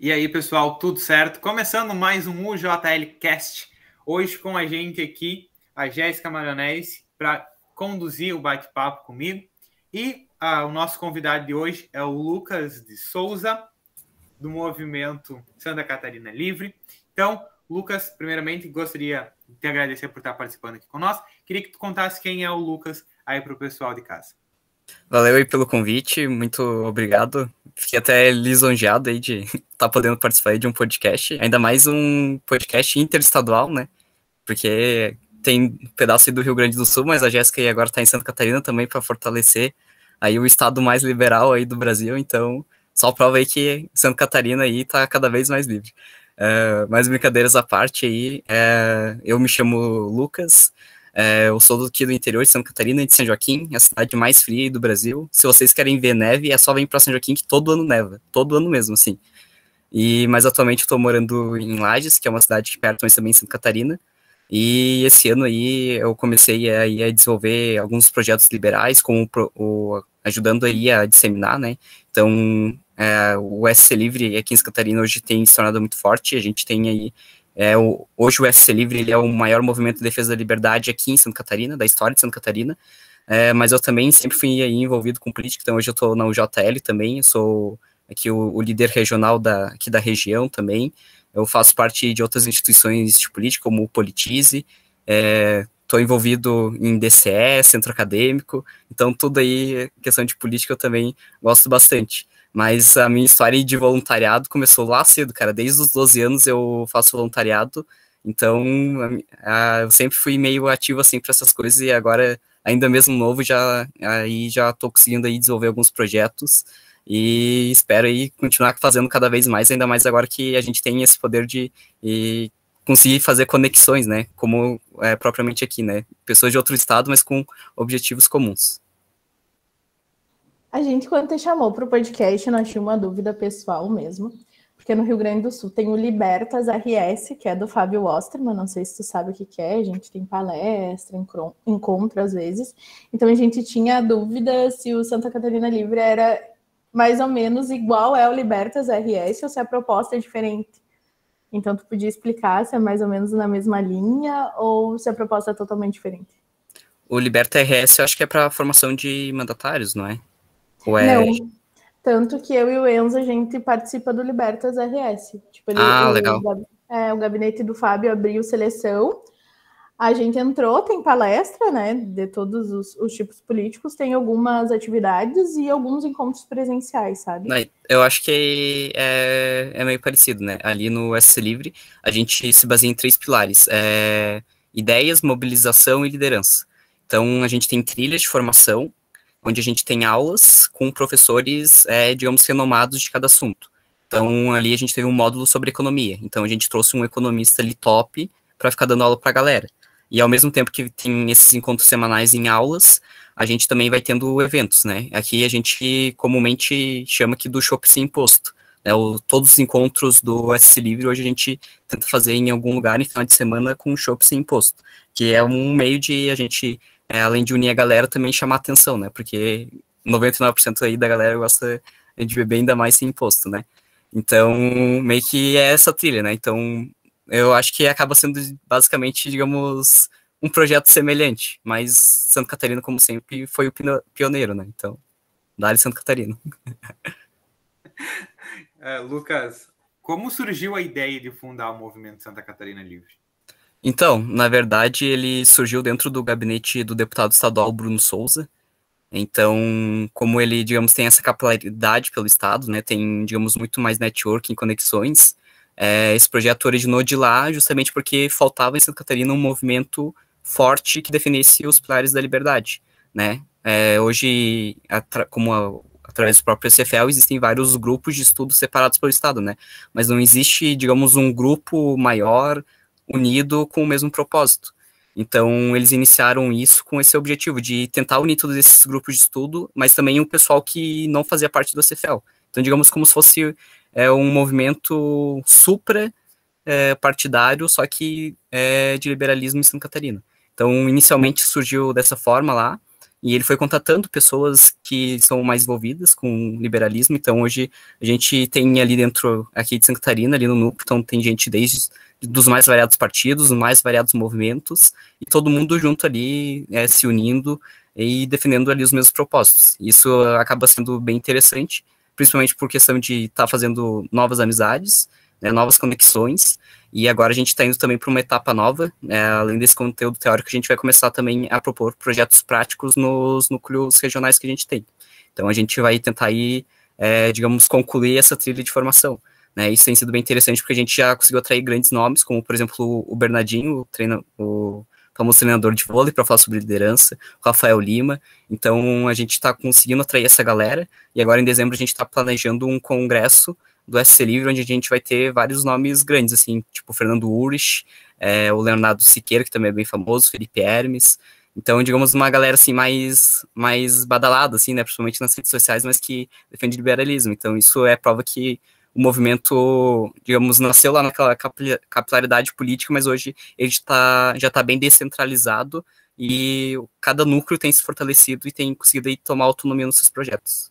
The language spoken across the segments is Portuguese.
E aí, pessoal, tudo certo? Começando mais um UJL Cast. Hoje com a gente aqui, a Jéssica Marionese, para conduzir o bate-papo comigo. E ah, o nosso convidado de hoje é o Lucas de Souza, do movimento Santa Catarina Livre. Então, Lucas, primeiramente, gostaria de te agradecer por estar participando aqui conosco. Queria que tu contasse quem é o Lucas aí para o pessoal de casa. Valeu aí pelo convite, muito obrigado. Fiquei até lisonjeado aí de estar tá podendo participar de um podcast, ainda mais um podcast interestadual, né? Porque tem um pedaço aí do Rio Grande do Sul, mas a Jéssica agora está em Santa Catarina também para fortalecer aí o estado mais liberal aí do Brasil, então só prova aí que Santa Catarina aí está cada vez mais livre. Uh, brincadeiras à parte aí, uh, eu me chamo Lucas, é, eu sou aqui do interior de Santa Catarina, de São Joaquim, é a cidade mais fria do Brasil. Se vocês querem ver neve, é só vir para São Joaquim, que todo ano neva. Todo ano mesmo, assim. E, mas atualmente eu estou morando em Lages, que é uma cidade que perto, mas também Santa Catarina. E esse ano aí eu comecei a, a desenvolver alguns projetos liberais, como o, ajudando aí a disseminar, né? Então, é, o SC Livre aqui em Santa Catarina hoje tem se tornado muito forte. A gente tem aí é, o, hoje o SC Livre ele é o maior movimento de defesa da liberdade aqui em Santa Catarina, da história de Santa Catarina. É, mas eu também sempre fui envolvido com política, então hoje eu estou na UJL também, sou aqui o, o, líder regional da, aqui da região também. Eu faço parte de outras instituições de política, como o Politize, estou é, envolvido em DCE, centro acadêmico, então tudo aí, questão de política, eu também gosto bastante. Mas a minha história de voluntariado começou lá cedo, cara. Desde os 12 anos eu faço voluntariado. Então, a, a, eu sempre fui meio ativo assim para essas coisas e agora ainda mesmo novo já aí já tô conseguindo aí desenvolver alguns projetos e espero aí continuar fazendo cada vez mais, ainda mais agora que a gente tem esse poder de e, conseguir fazer conexões, né? Como é propriamente aqui, né? Pessoas de outro estado, mas com objetivos comuns. A gente, quando te chamou para o podcast, nós tinha uma dúvida pessoal mesmo, porque no Rio Grande do Sul tem o Libertas RS, que é do Fábio Osterman, não sei se tu sabe o que, que é, a gente tem palestra, encontro às vezes. Então a gente tinha dúvida se o Santa Catarina Livre era mais ou menos igual é o Libertas RS ou se a proposta é diferente. Então tu podia explicar se é mais ou menos na mesma linha ou se a proposta é totalmente diferente. O Liberta RS eu acho que é para formação de mandatários, não é? É Não. Tanto que eu e o Enzo, a gente participa do Libertas RS. Tipo, ele, ah, legal. O, é, o gabinete do Fábio abriu seleção. A gente entrou, tem palestra, né, de todos os, os, tipos políticos, tem algumas atividades e alguns encontros presenciais, sabe? Eu acho que é, é meio parecido, né? Ali no S Livre, a gente se baseia em três pilares: é, ideias, mobilização e liderança. Então, a gente tem trilhas de formação, onde a gente tem aulas com professores, é, digamos, renomados de cada assunto. Então, ali a gente teve um módulo sobre economia. Então, a gente trouxe um economista ali top para ficar dando aula para a galera. E ao mesmo tempo que tem esses encontros semanais em aulas, a gente também vai tendo eventos, né? Aqui a gente comumente chama aqui do Shop Sem Imposto. Né? O, todos os encontros do SC Livre hoje a gente tenta fazer em algum lugar em final de semana com Shop Sem Imposto, que é um meio de a gente é, além de unir a galera, também chamar atenção, né? Porque 99% aí da galera gosta de beber ainda mais sem imposto, né? Então, meio que é essa trilha, né? Então, eu acho que acaba sendo basicamente, digamos, um projeto semelhante, mas Santa Catarina, como sempre, foi o pioneiro, né? Então, dá-lhe Santa Catarina. É, Lucas, como surgiu a ideia de fundar o movimento Santa Catarina Livre? Então, na verdade, ele surgiu dentro do gabinete do deputado estadual Bruno Souza. Então, como ele, digamos, tem essa capilaridade pelo estado, né, tem, digamos, muito mais networking, conexões, é, esse projeto originou de lá justamente porque faltava em Santa Catarina um movimento forte que definisse os pilares da liberdade, né? É, hoje, como a, através do próprio CFL, existem vários grupos de estudos separados pelo Estado, né? Mas não existe, digamos, um grupo maior unido com o mesmo propósito. Então, eles iniciaram isso com esse objetivo, de tentar unir todos esses grupos de estudo, mas também o pessoal que não fazia parte do CFL. Então, digamos como se fosse é, um movimento supra é, partidário, só que é, de liberalismo em Santa Catarina. Então, inicialmente surgiu dessa forma lá, e ele foi contatando pessoas que são mais envolvidas com liberalismo. Então, hoje, a gente tem ali dentro, aqui de Santa Catarina, ali no núcleo, então tem gente desde dos mais variados partidos, mais variados movimentos, e todo mundo junto ali, é, se unindo e defendendo ali os mesmos propósitos. Isso acaba sendo bem interessante, principalmente por questão de estar tá fazendo novas amizades, né, novas conexões, e agora a gente está indo também para uma etapa nova. É, além desse conteúdo teórico, a gente vai começar também a propor projetos práticos nos núcleos regionais que a gente tem. Então a gente vai tentar aí, é, digamos, concluir essa trilha de formação. Né? Isso tem sido bem interessante porque a gente já conseguiu atrair grandes nomes, como por exemplo o Bernardinho, o, treino, o famoso treinador de vôlei para falar sobre liderança, o Rafael Lima. Então a gente está conseguindo atrair essa galera. E agora em dezembro a gente está planejando um congresso do SC Livre, onde a gente vai ter vários nomes grandes, assim, tipo Fernando Urich, é, o Leonardo Siqueira, que também é bem famoso, Felipe Hermes. Então, digamos, uma galera assim mais, mais badalada, assim, né? Principalmente nas redes sociais, mas que defende liberalismo. Então, isso é prova que o movimento, digamos, nasceu lá naquela capilaridade política, mas hoje ele tá, já está bem descentralizado e cada núcleo tem se fortalecido e tem conseguido aí, tomar autonomia nos seus projetos.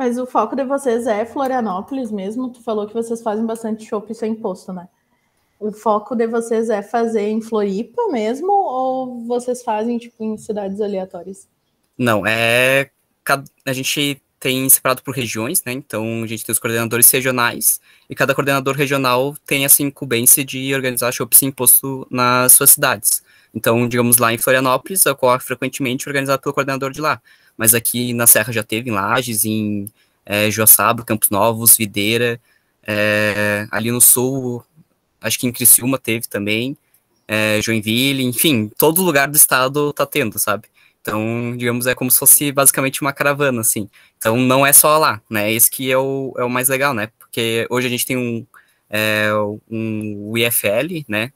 Mas o foco de vocês é Florianópolis mesmo? Tu falou que vocês fazem bastante chopp sem posto, né? O foco de vocês é fazer em Floripa mesmo ou vocês fazem tipo em cidades aleatórias? Não, é a gente tem separado por regiões, né? Então a gente tem os coordenadores regionais e cada coordenador regional tem essa assim, incumbência de organizar sem imposto nas suas cidades. Então, digamos lá em Florianópolis, ocorre frequentemente organizado pelo coordenador de lá mas aqui na Serra já teve em Lages, em é, Joaçaba, Campos Novos, Videira, é, ali no sul, acho que em Criciúma teve também, é, Joinville, enfim, todo lugar do estado tá tendo, sabe? Então, digamos, é como se fosse basicamente uma caravana, assim. Então, não é só lá, né? Esse que é o, é o mais legal, né? Porque hoje a gente tem um, é, um IFL, né?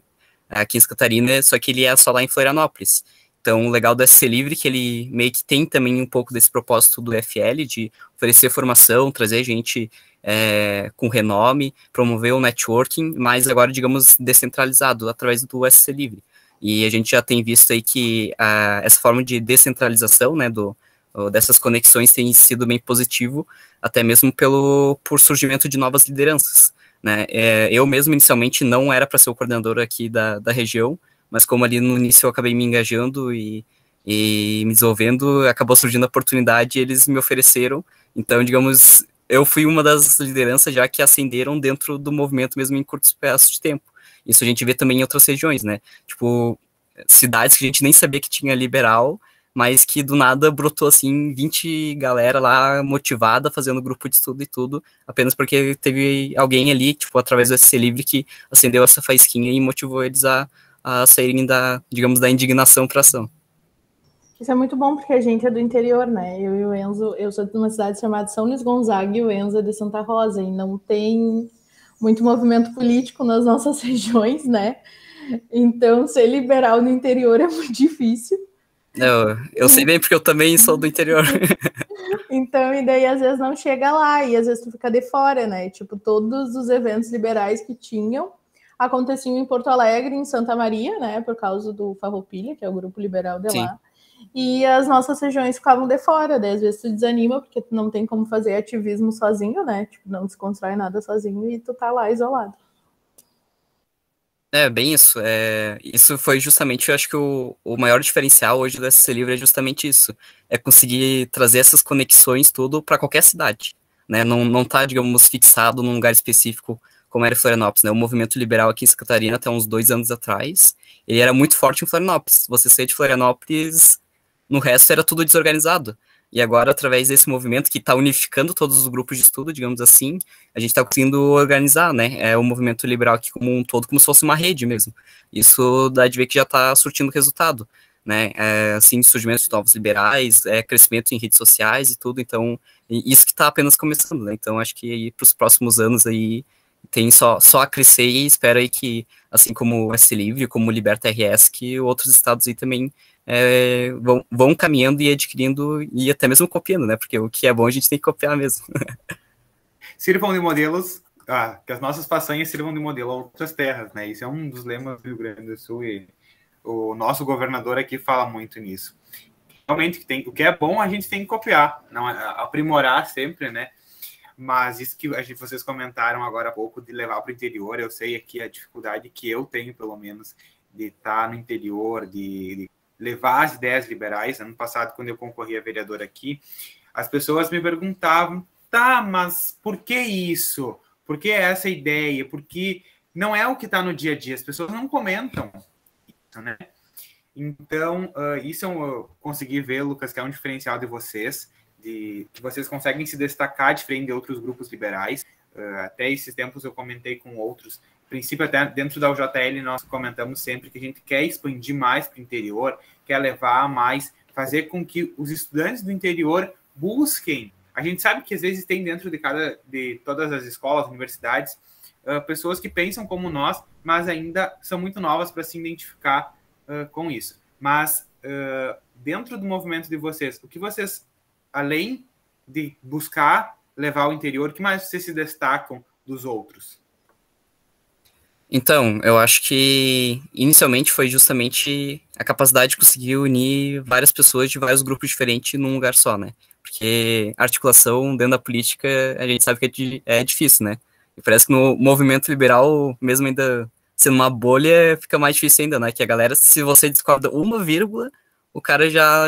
Aqui em Santa Catarina, só que ele é só lá em Florianópolis. Então, o legal do SC Livre é que ele meio que tem também um pouco desse propósito do FL, de oferecer formação, trazer gente é, com renome, promover o networking, mas agora, digamos, descentralizado, através do SC Livre. E a gente já tem visto aí que a, ah, essa forma de descentralização, né, do, dessas conexões tem sido bem positivo, até mesmo pelo por surgimento de novas lideranças. Né? É, eu mesmo, inicialmente, não era para ser o coordenador aqui da, da região, mas como ali no início eu acabei me engajando e, e me desenvolvendo, acabou surgindo a oportunidade e eles me ofereceram. Então, digamos, eu fui uma das lideranças já que acenderam dentro do movimento mesmo em curtos espaço de tempo. Isso a gente vê também em outras regiões, né? Tipo, cidades que a gente nem sabia que tinha liberal, mas que do nada brotou assim 20 galera lá motivada, fazendo grupo de estudo e tudo, apenas porque teve alguém ali, tipo, através do SC Livre que acendeu essa faísquinha e motivou eles a, a saírem da, digamos, da indignação para ação. Isso é muito bom porque a gente é do interior, né? Eu e o Enzo, eu sou de uma cidade chamada São Luís Gonzaga e o Enzo é de Santa Rosa e não tem muito movimento político nas nossas regiões, né? Então, ser liberal no interior é muito difícil. É, eu, eu sei bem porque eu também sou do interior. então, e daí às vezes não chega lá, e às vezes tu fica de fora, né? Tipo, todos os eventos liberais que tinham, aconteciam em Porto Alegre, em Santa Maria, né, por causa do Farroupilha, que é o grupo liberal de lá. E as nossas regiões ficavam de fora, daí às vezes tu desanima porque tu não tem como fazer ativismo sozinho, né? Tipo, não se constrói nada sozinho e tu tá lá isolado. É, bem isso. É, isso foi justamente, eu acho que o, o maior diferencial hoje da SC Livre é justamente isso. É conseguir trazer essas conexões tudo para qualquer cidade. Né? Não, não tá, digamos, fixado num lugar específico como era Florianópolis, né? O movimento liberal aqui em Santa Catarina, até uns dois anos atrás, ele era muito forte em Florianópolis. Você saía de Florianópolis, no resto era tudo desorganizado. E agora, através desse movimento que está unificando todos os grupos de estudo, digamos assim, a gente está conseguindo organizar, né? É o movimento liberal aqui como um todo, como se fosse uma rede mesmo. Isso dá de ver que já está surtindo resultado, né? É, assim, surgimento de novos liberais, é, crescimento em redes sociais e tudo. Então, isso que está apenas começando, né? Então, acho que para os próximos anos aí tem só, só a crescer e espero aí que, assim como o S Livre, como o Liberta RS, que outros estados aí também é, vão, vão caminhando e adquirindo e até mesmo copiando, né? Porque o que é bom a gente tem que copiar mesmo. Sirvam de modelos, ah, que as nossas façanhas sirvam de modelo a outras terras, né? Isso é um dos lemas do Rio Grande do Sul e o nosso governador aqui fala muito nisso. Realmente, tem, o que é bom a gente tem que copiar, não, é, aprimorar sempre, né? mas isso que gente, vocês comentaram agora há pouco de levar para o interior, eu sei aqui a dificuldade que eu tenho, pelo menos, de estar tá no interior, de, de levar as ideias liberais. Ano passado, quando eu concorri a vereador aqui, as pessoas me perguntavam, tá, mas por que isso? Por que essa ideia? Porque não é o que está no dia a dia, as pessoas não comentam isso, né? Então, uh, isso eu consegui ver, Lucas, que é um diferencial de vocês de, que vocês conseguem se destacar de frente de outros grupos liberais. Uh, até esses tempos eu comentei com outros. No princípio, até dentro da UJL, nós comentamos sempre que a gente quer expandir mais para o interior, quer levar mais, fazer com que os estudantes do interior busquem. A gente sabe que às vezes tem dentro de cada de todas as escolas, universidades, uh, pessoas que pensam como nós, mas ainda são muito novas para se identificar uh, com isso. Mas dentro do movimento de vocês, o que vocês além de buscar levar ao interior, que mais vocês se destacam dos outros? Então, eu acho que inicialmente foi justamente a capacidade de conseguir unir várias pessoas de vários grupos diferentes num lugar só, né? Porque articulação dentro da política a gente sabe que é, é difícil, né? E parece que no movimento liberal, mesmo ainda sendo uma bolha, fica mais difícil ainda, né? Que a galera, se você discorda uma vírgula, o cara já,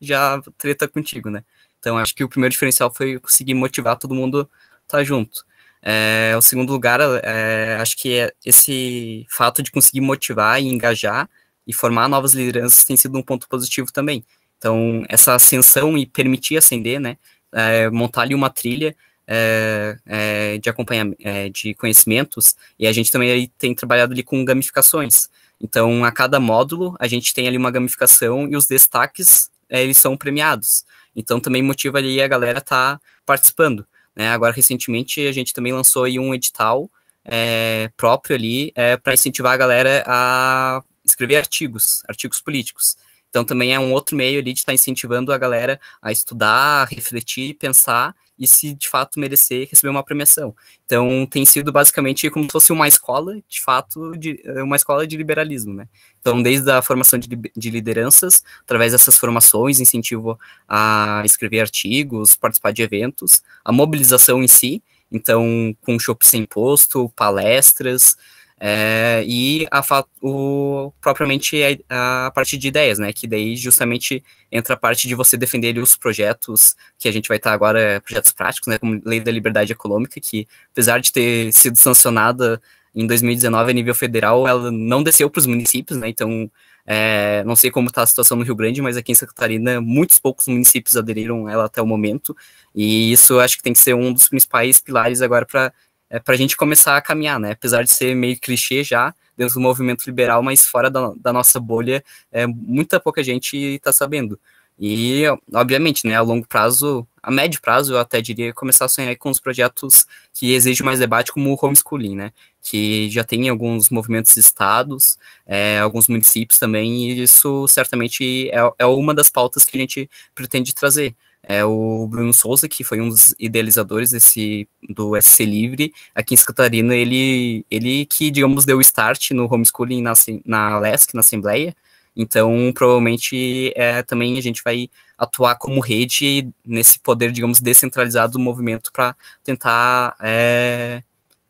já treta contigo, né? Então, acho que o primeiro diferencial foi conseguir motivar todo mundo estar tá junto. É, o segundo lugar, é, acho que é esse fato de conseguir motivar e engajar e formar novas lideranças tem sido um ponto positivo também. Então, essa ascensão e permitir ascender, né? É, montar ali uma trilha é, é, de acompanhamento, é, de conhecimentos, e a gente também tem trabalhado ali com gamificações. Então, a cada módulo, a gente tem ali uma gamificação e os destaques, eles são premiados. Então também motiva ali a galera tá participando. Né? Agora, recentemente, a gente também lançou aí um edital é, próprio ali é, para incentivar a galera a escrever artigos, artigos políticos. Então também é um outro meio ali de estar tá incentivando a galera a estudar, refletir, pensar e se de fato merecer receber uma premiação. Então tem sido basicamente como se fosse uma escola, de fato, de, eh, uma escola de liberalismo, né? Então desde a formação de, de lideranças, através dessas formações, incentivo a escrever artigos, participar de eventos, a mobilização em si, então com shopping sem posto, palestras, é, e a, o, propriamente a, a, parte de ideias, né? Que daí justamente entra a parte de você defender os projetos que a gente vai estar agora, é, projetos práticos, né? Como Lei da Liberdade Econômica, que apesar de ter sido sancionada em 2019 a nível federal, ela não desceu para os municípios, né? Então, é, não sei como está a situação no Rio Grande, mas aqui em Santa Catarina, muitos poucos municípios aderiram ela até o momento. E isso acho que tem que ser um dos principais pilares agora para é, para a gente começar a caminhar, né? Apesar de ser meio clichê já dentro do movimento liberal, mas fora da, da nossa bolha, é, muita pouca gente está sabendo. E, obviamente, né, a longo prazo, a médio prazo, eu até diria começar a sonhar com os projetos que exigem mais debate, como o homeschooling, né, que já tem alguns movimentos estados, é, alguns municípios também, e isso certamente é, é uma das pautas que a gente pretende trazer é o Bruno Souza, que foi um dos idealizadores desse, do SC Livre aqui em Santa Catarina. Ele, ele que, digamos, deu start no homeschooling na, na LESC, na Assembleia. Então, provavelmente, é, também a gente vai atuar como rede nesse poder, digamos, descentralizado do movimento para tentar é,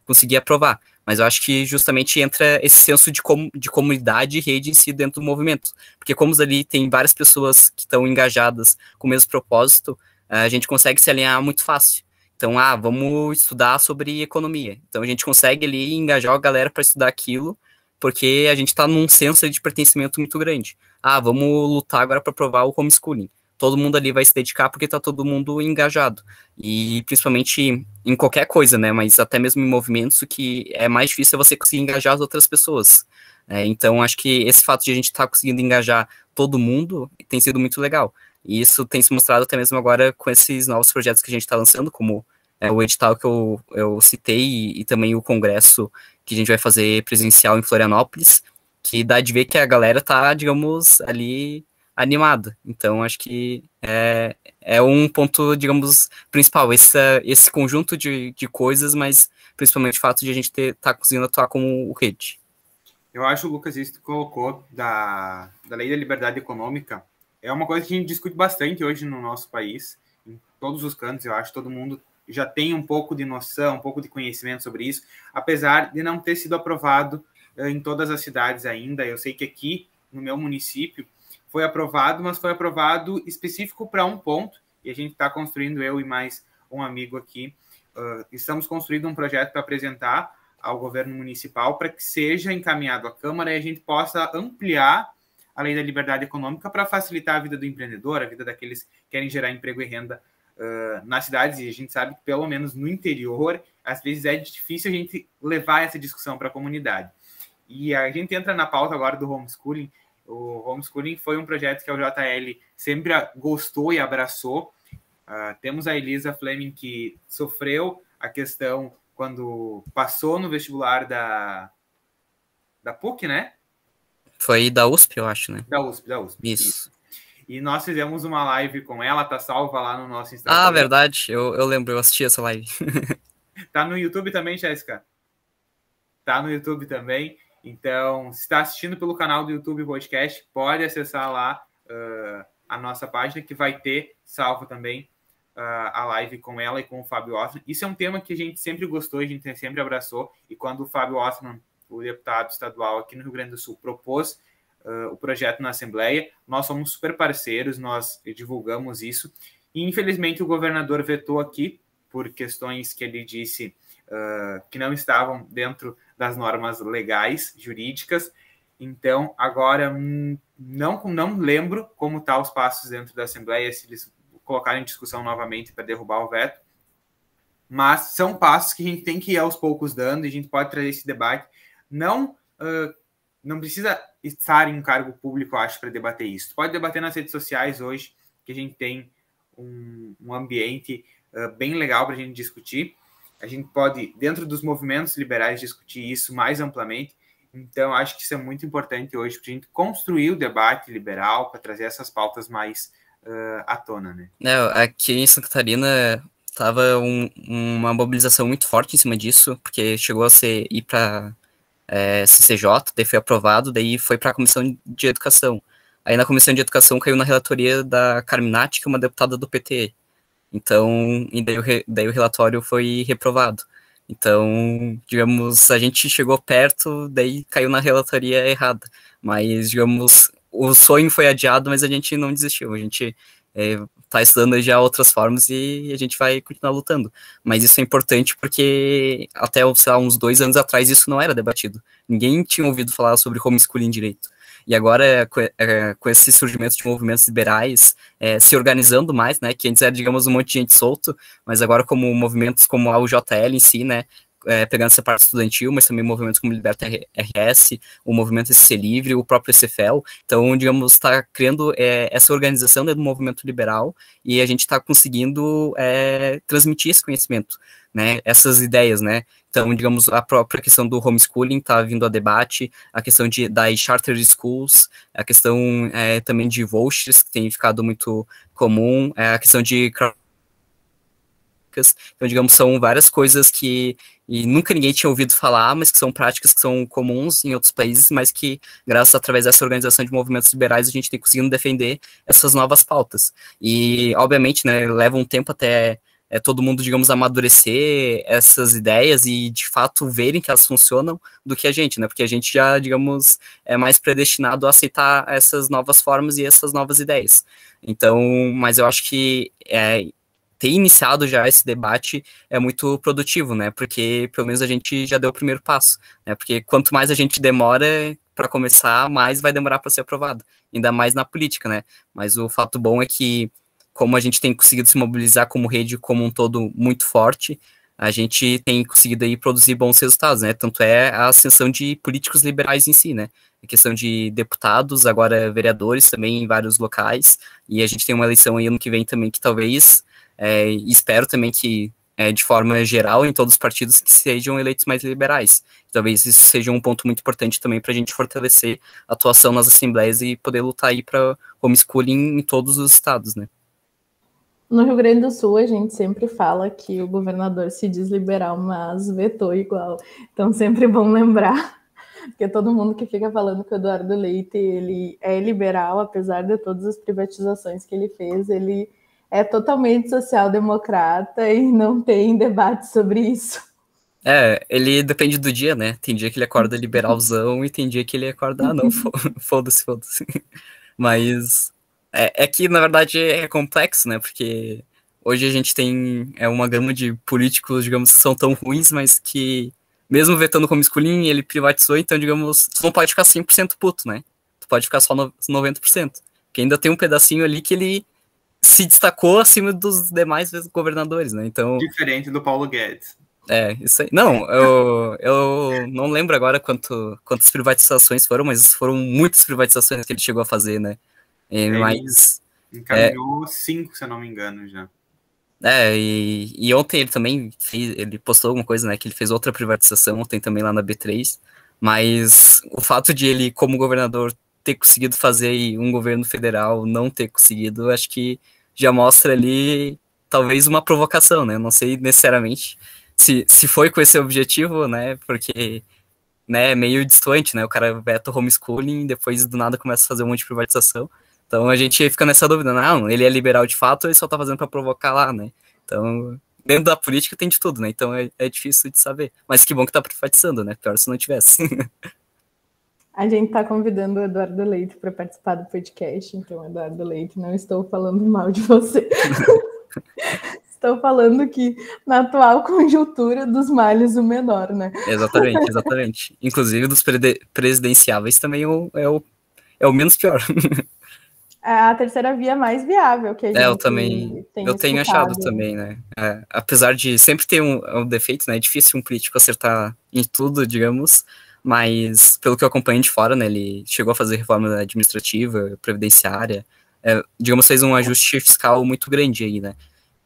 conseguir aprovar. Mas eu acho que justamente entra esse senso de, com, de comunidade e rede em si dentro do movimento. Porque como ali tem várias pessoas que estão engajadas com o mesmo propósito, eh, a gente consegue se alinhar muito fácil. Então, ah, vamos estudar sobre economia. Então a gente consegue ali engajar a galera para estudar aquilo, porque a gente está num senso de pertencimento muito grande. Ah, vamos lutar agora para provar o homeschooling todo mundo ali vai se dedicar porque está todo mundo engajado. E principalmente em qualquer coisa, né? Mas até mesmo em movimentos, o que é mais difícil é você conseguir engajar as outras pessoas. É, então, acho que esse fato de a gente estar tá conseguindo engajar todo mundo tem sido muito legal. E isso tem se mostrado até mesmo agora com esses novos projetos que a gente está lançando, como é, o edital que eu, eu citei e, e também o congresso que a gente vai fazer presencial em Florianópolis, que dá de ver que a galera tá, digamos, ali animado. Então, acho que é, é um ponto, digamos, principal, Esse esse conjunto de, de coisas, mas principalmente o fato de a gente estar tá conseguindo atuar como o rede. Eu acho, Lucas, isso que tu colocou da, da lei da liberdade econômica é uma coisa que a gente discute bastante hoje no nosso país, em todos os cantos, eu acho, todo mundo já tem um pouco de noção, um pouco de conhecimento sobre isso, apesar de não ter sido aprovado eh, em todas as cidades ainda. Eu sei que aqui no meu município foi aprovado, mas foi aprovado específico para um ponto, e a gente está construindo, eu e mais um amigo aqui, uh, estamos construindo um projeto para apresentar ao governo municipal para que seja encaminhado à Câmara e a gente possa ampliar a lei da liberdade econômica para facilitar a vida do empreendedor, a vida daqueles que querem gerar emprego e renda uh, nas cidades. E a gente sabe que, pelo menos no interior, às vezes é difícil a gente levar essa discussão para a comunidade. E a gente entra na pauta agora do homeschooling, o homeschooling foi um projeto que a JL sempre gostou e abraçou. Uh, temos a Elisa Fleming, que sofreu a questão quando passou no vestibular da, da PUC, né? Foi da USP, eu acho, né? Da USP, da USP. Isso. isso. E nós fizemos uma live com ela, tá salva lá no nosso Instagram. Ah, verdade, eu, eu lembro, eu assisti essa live. tá no YouTube também, Jéssica? Tá no YouTube também. Então, se está assistindo pelo canal do YouTube Podcast, pode acessar lá uh, a nossa página, que vai ter salvo também uh, a live com ela e com o Fábio Ossman. Isso é um tema que a gente sempre gostou, a gente sempre abraçou. E quando o Fábio Ossman, o deputado estadual aqui no Rio Grande do Sul, propôs uh, o projeto na Assembleia, nós somos super parceiros, nós divulgamos isso. E, infelizmente, o governador vetou aqui por questões que ele disse que não estavam dentro das normas legais, jurídicas. Então, agora hum, não, não lembro como estão tá os passos dentro da Assembleia, se eles colocarem em discussão novamente para derrubar o veto. Mas são passos que a gente tem que ir aos poucos dando e a gente pode trazer esse debate. Não uh, não precisa estar em um cargo público, acho, para debater isso. pode debater nas redes sociais hoje, que a gente tem um, um ambiente uh, bem legal para a gente discutir. A gente pode, dentro dos movimentos liberais, discutir isso mais amplamente. Então, acho que isso é muito importante hoje para a gente construir o debate liberal, para trazer essas pautas mais uh, à tona. Né? É, aqui em Santa Catarina estava um, uma mobilização muito forte em cima disso, porque chegou a ser, ir para é, CCJ, daí foi aprovado, daí foi para a Comissão de Educação. Aí na Comissão de Educação caiu na relatoria da Carminati, que é uma deputada do PT. Então, e daí o, re, daí o relatório foi reprovado. Então, digamos, a gente chegou perto, daí caiu na relatoria errada. Mas, digamos, o sonho foi adiado, mas a gente não desistiu. A gente está é, tá estudando já outras formas e a gente vai continuar lutando. Mas isso é importante porque até, sei lá, uns dois anos atrás isso não era debatido. Ninguém tinha ouvido falar sobre homeschooling direito e agora com, é, com esse surgimento de movimentos liberais é, se organizando mais, né, que antes era, digamos, um monte de gente solto, mas agora como movimentos como a UJL em si, né, é, pegando essa parte estudantil, mas também movimentos como Liberta RS, o movimento SC Livre, o próprio SFL. Então, digamos, está criando é, essa organização né, do movimento liberal e a gente está conseguindo é, transmitir esse conhecimento né, essas ideias, né? Então, digamos, a própria questão do homeschooling está vindo a debate, a questão de, das charter schools, a questão é, também de vouchers, que tem ficado muito comum, é, a questão de então, digamos, são várias coisas que nunca ninguém tinha ouvido falar, mas que são práticas que são comuns em outros países, mas que, graças através dessa organização de movimentos liberais, a gente tem conseguido defender essas novas pautas. E, obviamente, né, leva um tempo até é, todo mundo, digamos, amadurecer essas ideias e de fato verem que elas funcionam do que a gente, né? Porque a gente já, digamos, é mais predestinado a aceitar essas novas formas e essas novas ideias. Então, mas eu acho que é, ter iniciado já esse debate é muito produtivo, né? Porque pelo menos a gente já deu o primeiro passo, né? Porque quanto mais a gente demora para começar, mais vai demorar para ser aprovado, ainda mais na política, né? Mas o fato bom é que como a gente tem conseguido se mobilizar como rede como um todo muito forte, a gente tem conseguido aí produzir bons resultados, né? Tanto é a ascensão de políticos liberais em si, né? A questão de deputados, agora vereadores também em vários locais, e a gente tem uma eleição aí ano que vem também que talvez, é, espero também que é, de forma geral em todos os partidos que sejam eleitos mais liberais. Talvez isso seja um ponto muito importante também para a gente fortalecer a atuação nas assembleias e poder lutar aí para homeschooling em todos os estados, né? No Rio Grande do Sul, a gente sempre fala que o governador se diz liberal, mas vetou igual. Então, sempre bom lembrar, porque todo mundo que fica falando que o Eduardo Leite ele é liberal, apesar de todas as privatizações que ele fez, ele é totalmente social-democrata e não tem debate sobre isso. É, ele depende do dia, né? Tem dia que ele acorda liberalzão e tem dia que ele acorda, ah, não, foda-se, foda-se. Mas é, é que, na verdade, é complexo, né? Porque hoje a gente tem é, uma gama de políticos, digamos, que são tão ruins, mas que, mesmo vetando o homeschooling, ele privatizou, então, digamos, tu não pode ficar 100% puto, né? Tu pode ficar só no, 90%. Porque ainda tem um pedacinho ali que ele se destacou acima dos demais governadores, né? Então... Diferente do Paulo Guedes. É, isso aí. Não, eu, eu não lembro agora quanto, quantas privatizações foram, mas foram muitas privatizações que ele chegou a fazer, né? É, mas. Encaminhou é, cinco, se eu não me engano, já. É, e, e, ontem ele também fez, ele postou alguma coisa, né, que ele fez outra privatização ontem também lá na B3, mas o fato de ele, como governador, ter conseguido fazer e um governo federal não ter conseguido, acho que já mostra ali talvez uma provocação, né, não sei necessariamente se, se foi com esse objetivo, né, porque né, é meio distante, né, o cara veta o homeschooling e depois do nada começa a fazer um monte de privatização, então a gente fica nessa dúvida, né? ah, não, ele é liberal de fato, ele só tá fazendo para provocar lá, né? Então, dentro da política tem de tudo, né? Então é, é difícil de saber. Mas que bom que tá privatizando, né? Pior se não tivesse. A gente tá convidando o Eduardo Leite para participar do podcast, então, Eduardo Leite, não estou falando mal de você. Estou falando que na atual conjuntura dos males o menor, né? Exatamente, exatamente. Inclusive dos presidenciáveis também é o, é o, é o menos pior. é a terceira via mais viável que a é, gente é, eu também tem eu tenho achado também né é, apesar de sempre ter um, um, defeito né é difícil um político acertar em tudo digamos mas pelo que eu acompanho de fora né ele chegou a fazer reforma administrativa previdenciária é, digamos fez um ajuste fiscal muito grande aí né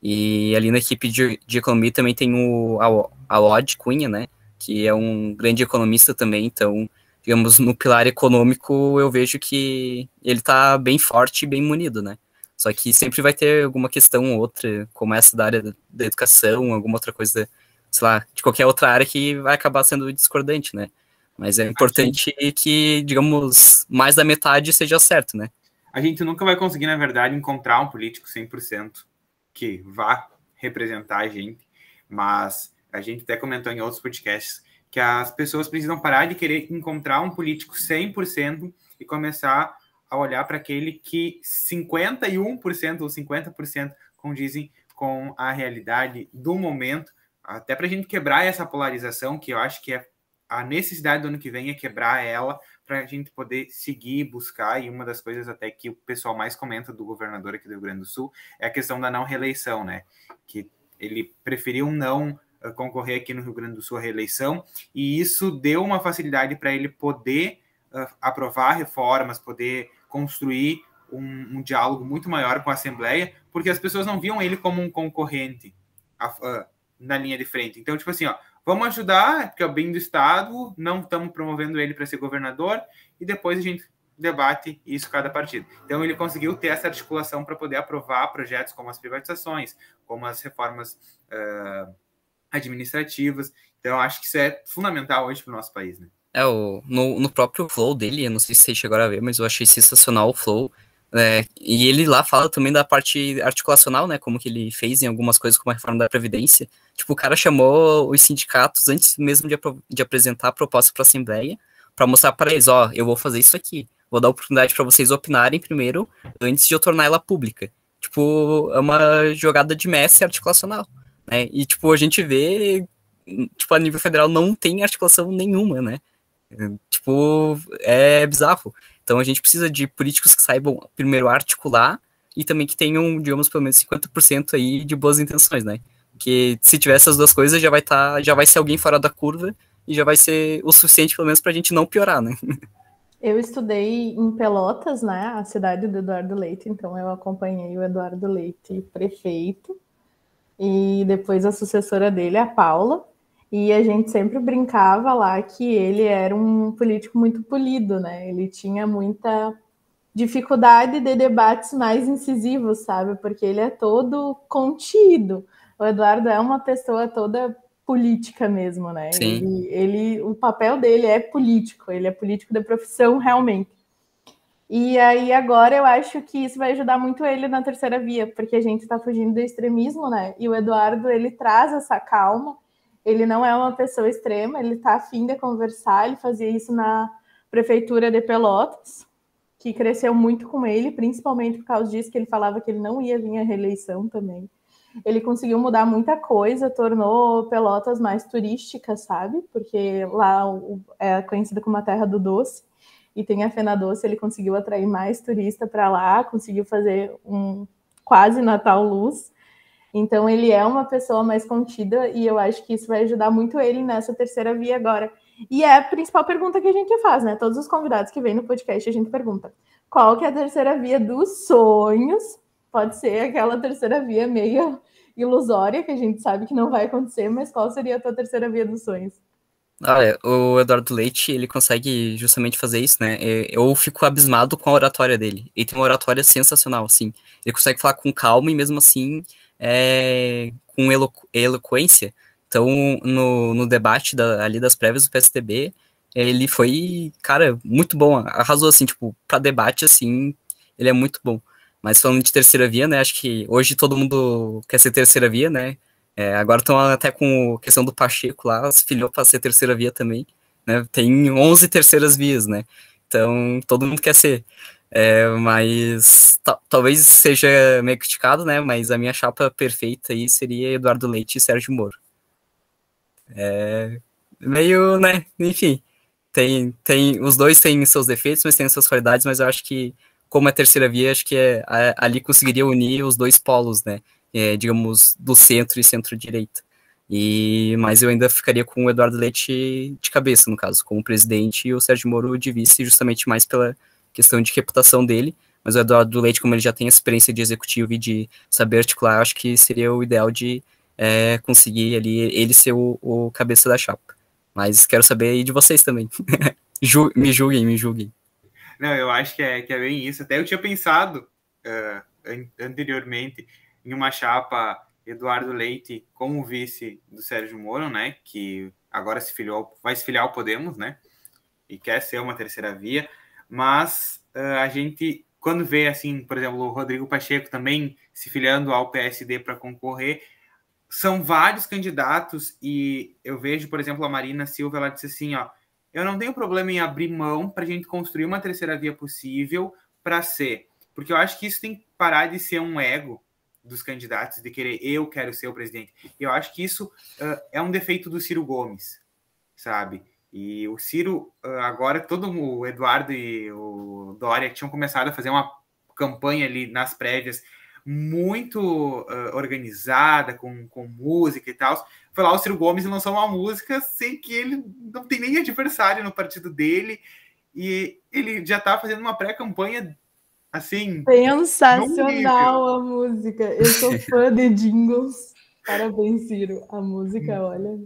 e ali na equipe de, de economia também tem o a, a Lod Cunha né que é um grande economista também então digamos, no pilar econômico, eu vejo que ele está bem forte e bem munido, né? Só que sempre vai ter alguma questão ou outra, como essa da área da educação, alguma outra coisa, sei lá, de qualquer outra área que vai acabar sendo discordante, né? Mas é importante que, digamos, mais da metade seja certo, né? A gente nunca vai conseguir, na verdade, encontrar um político 100% que vá representar a gente, mas a gente até comentou em outros podcasts que as pessoas precisam parar de querer encontrar um político 100% e começar a olhar para aquele que 51% ou 50% condizem com a realidade do momento, até para a gente quebrar essa polarização, que eu acho que é a necessidade do ano que vem é quebrar ela para a gente poder seguir, buscar, e uma das coisas até que o pessoal mais comenta do governador aqui do Rio Grande do Sul é a questão da não reeleição, né? Que ele preferiu não concorrer aqui no Rio Grande do Sul à reeleição, e isso deu uma facilidade para ele poder ah, aprovar reformas, poder construir um, um, diálogo muito maior com a Assembleia, porque as pessoas não viam ele como um concorrente a, ah, na linha de frente. Então, tipo assim, ó, vamos ajudar, porque é o bem do Estado, não estamos promovendo ele para ser governador, e depois a gente debate isso cada partido. Então, ele conseguiu ter essa articulação para poder aprovar projetos como as privatizações, como as reformas. Uh, administrativas. Então, eu acho que isso é fundamental hoje para o nosso país, né? É, o, no, no, próprio flow dele, eu não sei se vocês chegaram a ver, mas eu achei sensacional o flow. É, e ele lá fala também da parte articulacional, né? Como que ele fez em algumas coisas, como a reforma da Previdência. Tipo, o cara chamou os sindicatos antes mesmo de, de apresentar a proposta para a Assembleia, para mostrar para eles: ó, eu vou fazer isso aqui. Vou dar oportunidade para vocês opinarem primeiro, antes de eu tornar ela pública. Tipo, é uma jogada de mestre articulacional. Né? E, tipo, a gente vê, tipo, a nível federal não tem articulação nenhuma, né? Tipo, é bizarro. Então a gente precisa de políticos que saibam primeiro articular e também que tenham, digamos, pelo menos 50% aí de boas intenções, né? Porque se tiver essas duas coisas, já vai estar, tá, já vai ser alguém fora da curva e já vai ser o suficiente, pelo menos, para a gente não piorar, né? Eu estudei em Pelotas, né? A cidade do Eduardo Leite, então eu acompanhei o Eduardo Leite prefeito e depois a sucessora dele, a Paula. E a gente sempre brincava lá que ele era um político muito polido, né? Ele tinha muita dificuldade de debates mais incisivos, sabe? Porque ele é todo contido. O Eduardo é uma pessoa toda política mesmo, né? Sim. Ele, ele, o papel dele é político, ele é político da profissão realmente. E aí agora eu acho que isso vai ajudar muito ele na terceira via, porque a gente está fugindo do extremismo, né? E o Eduardo ele traz essa calma. Ele não é uma pessoa extrema, ele está afim de conversar. Ele fazia isso na prefeitura de Pelotas, que cresceu muito com ele, principalmente por causa disso que ele falava que ele não ia vir à reeleição também. Ele conseguiu mudar muita coisa, tornou Pelotas mais turística, sabe? Porque lá é conhecida como a terra do doce e tem a Fena Doce, ele conseguiu atrair mais turista para lá, conseguiu fazer um quase Natal Luz. Então ele é uma pessoa mais contida e eu acho que isso vai ajudar muito ele nessa terceira via agora. E é a principal pergunta que a gente faz, né? Todos os convidados que vêm no podcast a gente pergunta: qual que é a terceira via dos sonhos? Pode ser aquela terceira via meio ilusória que a gente sabe que não vai acontecer, mas qual seria a tua terceira via dos sonhos? O Eduardo Leite, ele consegue justamente fazer isso, né? É, eu fico abismado com a oratória dele. Ele tem uma oratória sensacional, assim. Ele consegue falar com calma e mesmo assim é... com elo... eloquência. Então, no, no debate da, ali das prévias do PSDB, ele foi, cara, muito bom. Arrasou, assim, tipo, pra debate, assim, ele é muito bom. Mas falando de terceira via, né? Acho que hoje todo mundo quer ser terceira via, né? É, agora estão até com a questão do Pacheco lá, se filhou para ser terceira via também. Né? Tem 11 terceiras vias, né? Então, todo mundo quer ser. É, mas talvez seja meio criticado, né? Mas a minha chapa perfeita aí seria Eduardo Leite e Sérgio Moro. É, meio, né? Enfim, tem, tem, os dois têm seus defeitos, mas têm suas qualidades, mas eu acho que, como é terceira via, acho que é, é ali conseguiria unir os dois polos, né? é, digamos, do centro e centro-direita. E, mas eu ainda ficaria com o Eduardo Leite de cabeça, no caso, como presidente, e o Sérgio Moro de vice, justamente mais pela questão de reputação dele. Mas o Eduardo Leite, como ele já tem a experiência de executivo e de saber articular, acho que seria o ideal de é, conseguir ali ele ser o, o, cabeça da chapa. Mas quero saber aí de vocês também. me julguem, me julguem. Não, eu acho que é, que é bem isso. Até eu tinha pensado uh, anteriormente em uma chapa Eduardo Leite como vice do Sérgio Moro, né? Que agora se filiou, vai se filiar ao Podemos, né? E quer ser uma terceira via. Mas uh, a gente, quando vê, assim, por exemplo, o Rodrigo Pacheco também se filiando ao PSD para concorrer, são vários candidatos e eu vejo, por exemplo, a Marina Silva, ela disse assim, ó, eu não tenho problema em abrir mão para a gente construir uma terceira via possível para ser, porque eu acho que isso tem que parar de ser um ego dos candidatos de querer eu quero ser o presidente. Eu acho que isso uh, é um defeito do Ciro Gomes, sabe? E o Ciro, uh, agora todo o Eduardo e o Dória tinham começado a fazer uma campanha ali nas prévias muito uh, organizada, com, com música e tal. Foi lá o Ciro Gomes lançou uma música sem que ele não tem nem adversário no partido dele e ele já tá fazendo uma pré-campanha Assim. Sensacional a música. Eu sou fã de jingles. Parabéns, Ciro. A música, hum. olha.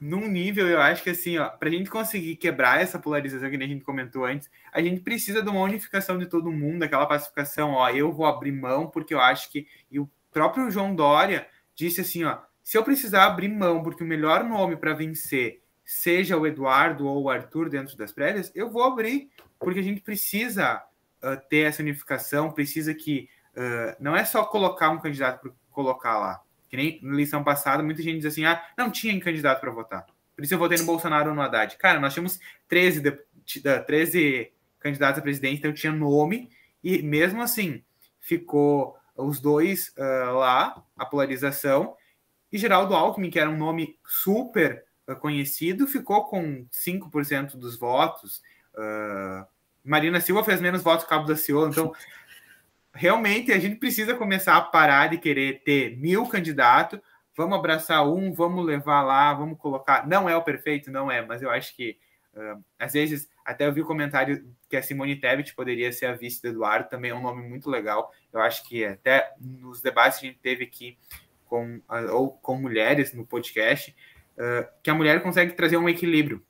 Num nível, eu acho que assim, ó, pra gente conseguir quebrar essa polarização que a gente comentou antes, a gente precisa de uma unificação de todo mundo, aquela pacificação, ó, eu vou abrir mão, porque eu acho que. E o próprio João Dória disse assim, ó, se eu precisar abrir mão, porque o melhor nome para vencer seja o Eduardo ou o Arthur dentro das prévias, eu vou abrir, porque a gente precisa ah, ter essa unificação, precisa que uh, não é só colocar um candidato para colocar lá. Que nem na eleição passada, muita gente diz assim: ah, não tinha candidato para votar. Por isso eu votei no Bolsonaro ou no Haddad. Cara, nós tínhamos 13, de, de ah, 13 candidatos a presidente, então tinha nome, e mesmo assim ficou os dois uh, lá, a polarização, e Geraldo Alckmin, que era um nome super conhecido, ficou com 5% dos votos. Uh, Marina Silva fez menos votos que o Cabo da Ciolo, então realmente a gente precisa começar a parar de querer ter mil candidatos. Vamos abraçar um, vamos levar lá, vamos colocar. Não é o perfeito, não é, mas eu acho que uh, às vezes até eu vi o um comentário que a Simone Tebet poderia ser a vice do Eduardo, também é um nome muito legal. Eu acho que até nos debates que a gente teve aqui com, ah, ou com mulheres no podcast, uh, que a mulher consegue trazer um equilíbrio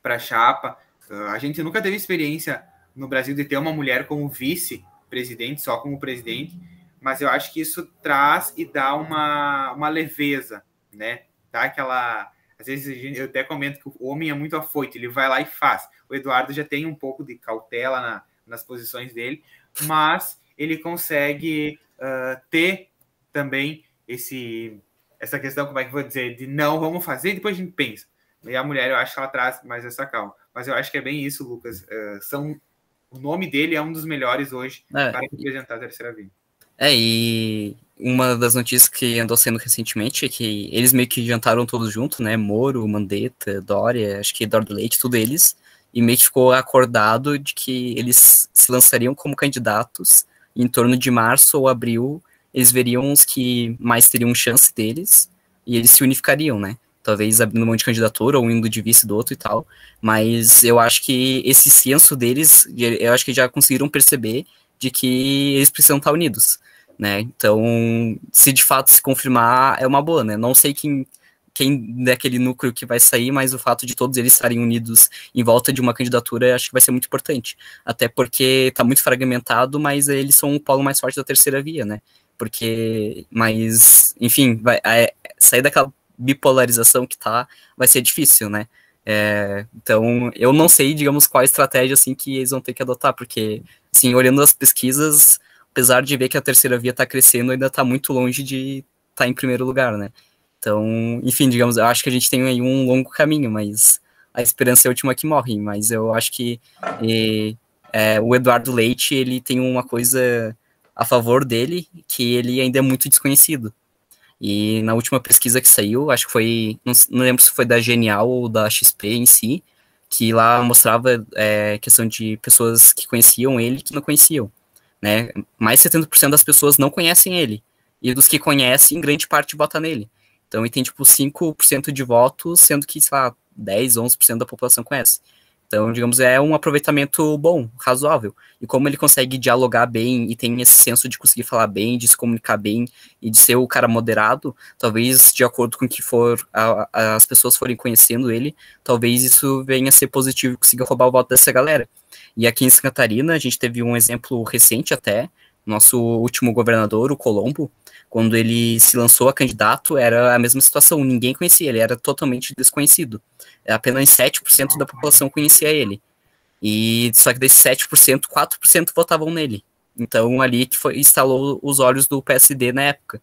para a chapa, ah, a gente nunca teve experiência no Brasil de ter uma mulher como vice-presidente, só como presidente, mas eu acho que isso traz e dá uma, uma leveza, né? Dá aquela. Às vezes eu até comento que o homem é muito afoito, ele vai lá e faz. O Eduardo já tem um pouco de cautela na, nas posições dele, mas ele consegue uh, ter também esse essa questão, como é que eu vou dizer, de não, vamos fazer, depois a gente pensa. E a mulher, eu acho que ela traz mais essa calma mas eu acho que é bem isso, Lucas. Uh, são, o nome dele é um dos melhores hoje é, para representar a terceira via. É, e uma das notícias que andou sendo recentemente é que eles meio que jantaram todos juntos, né? Moro, Mandetta, Dória, acho que Dória do Leite, tudo eles. E meio que ficou acordado de que eles se lançariam como candidatos em torno de março ou abril. Eles veriam os que mais teriam chance deles e eles se unificariam, né? talvez abrindo mão de candidatura ou indo de vice do outro e tal, mas eu acho que esse senso deles, eu acho que já conseguiram perceber de que eles precisam estar unidos, né? Então, se de fato se confirmar, é uma boa, né? Não sei quem quem daquele é núcleo que vai sair, mas o fato de todos eles estarem unidos em volta de uma candidatura, acho que vai ser muito importante. Até porque está muito fragmentado, mas eles são o polo mais forte da terceira via, né? Porque, mas, enfim, vai, é, sair daquela bipolarização que tá, vai ser difícil, né? É, então, eu não sei, digamos, qual a estratégia assim que eles vão ter que adotar, porque, assim, olhando as pesquisas, apesar de ver que a terceira via está crescendo, ainda está muito longe de estar tá em primeiro lugar, né? Então, enfim, digamos, eu acho que a gente tem aí um longo caminho, mas a esperança é a última que morre. Mas eu acho que e, é, o Eduardo Leite ele tem uma coisa a favor dele que ele ainda é muito desconhecido. E na última pesquisa que saiu, acho que foi, não, lembro se foi da Genial ou da XP em si, que lá mostrava é, questão de pessoas que conheciam ele que não conheciam. Né? Mais 70% das pessoas não conhecem ele. E dos que conhecem, grande parte vota nele. Então ele tem tipo 5% de votos, sendo que, sei lá, 10, 11% da população conhece. Então, digamos, é um aproveitamento bom, razoável. E como ele consegue dialogar bem e tem esse senso de conseguir falar bem, de se comunicar bem e de ser o cara moderado, talvez de acordo com que for a, a, as pessoas forem conhecendo ele, talvez isso venha a ser positivo e consiga roubar o voto dessa galera. E aqui em Santa Catarina, a gente teve um exemplo recente até, nosso último governador, o Colombo, quando ele se lançou a candidato, era a mesma situação, ninguém conhecia ele, era totalmente desconhecido. Apenas 7% da população conhecia ele. E só que desses 7%, 4% votavam nele. Então ali que foi, instalou os olhos do PSD na época.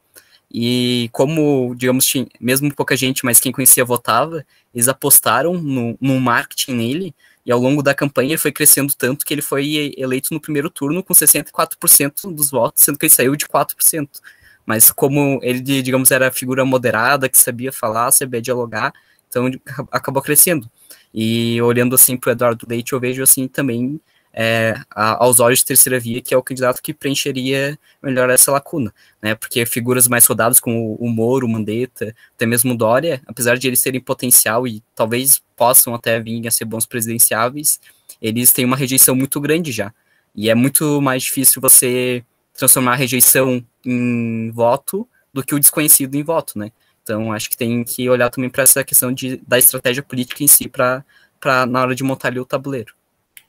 E como, digamos, tinha, mesmo pouca gente, mas quem conhecia votava, eles apostaram no, no marketing nele, e ao longo da campanha ele foi crescendo tanto que ele foi eleito no primeiro turno com 64% dos votos, sendo que ele saiu de 4%. Mas como ele, digamos, era figura moderada, que sabia falar, sabia dialogar, então acabou crescendo. E olhando assim para o Eduardo Leite, eu vejo assim também é, aos olhos de terceira via, que é o candidato que preencheria melhor essa lacuna, né? Porque figuras mais rodadas como o Moro, o Mandetta, até mesmo o Dória, apesar de eles terem potencial e talvez possam até vir a ser bons presidenciáveis, eles têm uma rejeição muito grande já. E é muito mais difícil você transformar a rejeição em voto do que o desconhecido em voto, né? Então, acho que tem que olhar também para essa questão de, da estratégia política em si, para na hora de montar ali o tabuleiro.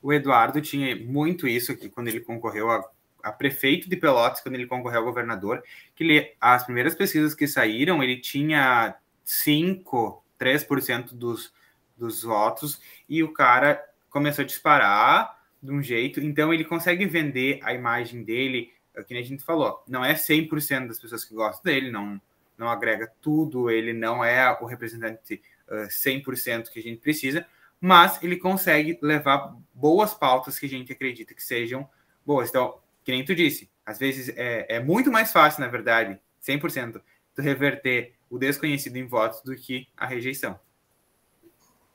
O Eduardo tinha muito isso aqui quando ele concorreu a, a prefeito de Pelotas, quando ele concorreu ao governador, que ele, as primeiras pesquisas que saíram, ele tinha 5, 3% dos dos votos e o cara começou a disparar de um jeito, então ele consegue vender a imagem dele, é que nem a gente falou, não é 100% das pessoas que gostam dele, não, não agrega tudo, ele não é o representante uh, eh, 100% que a gente precisa, mas ele consegue levar boas pautas que a gente acredita que sejam boas. Então, que nem tu disse, às vezes é, é muito mais fácil, na verdade, 100%, tu reverter o desconhecido em votos do que a rejeição.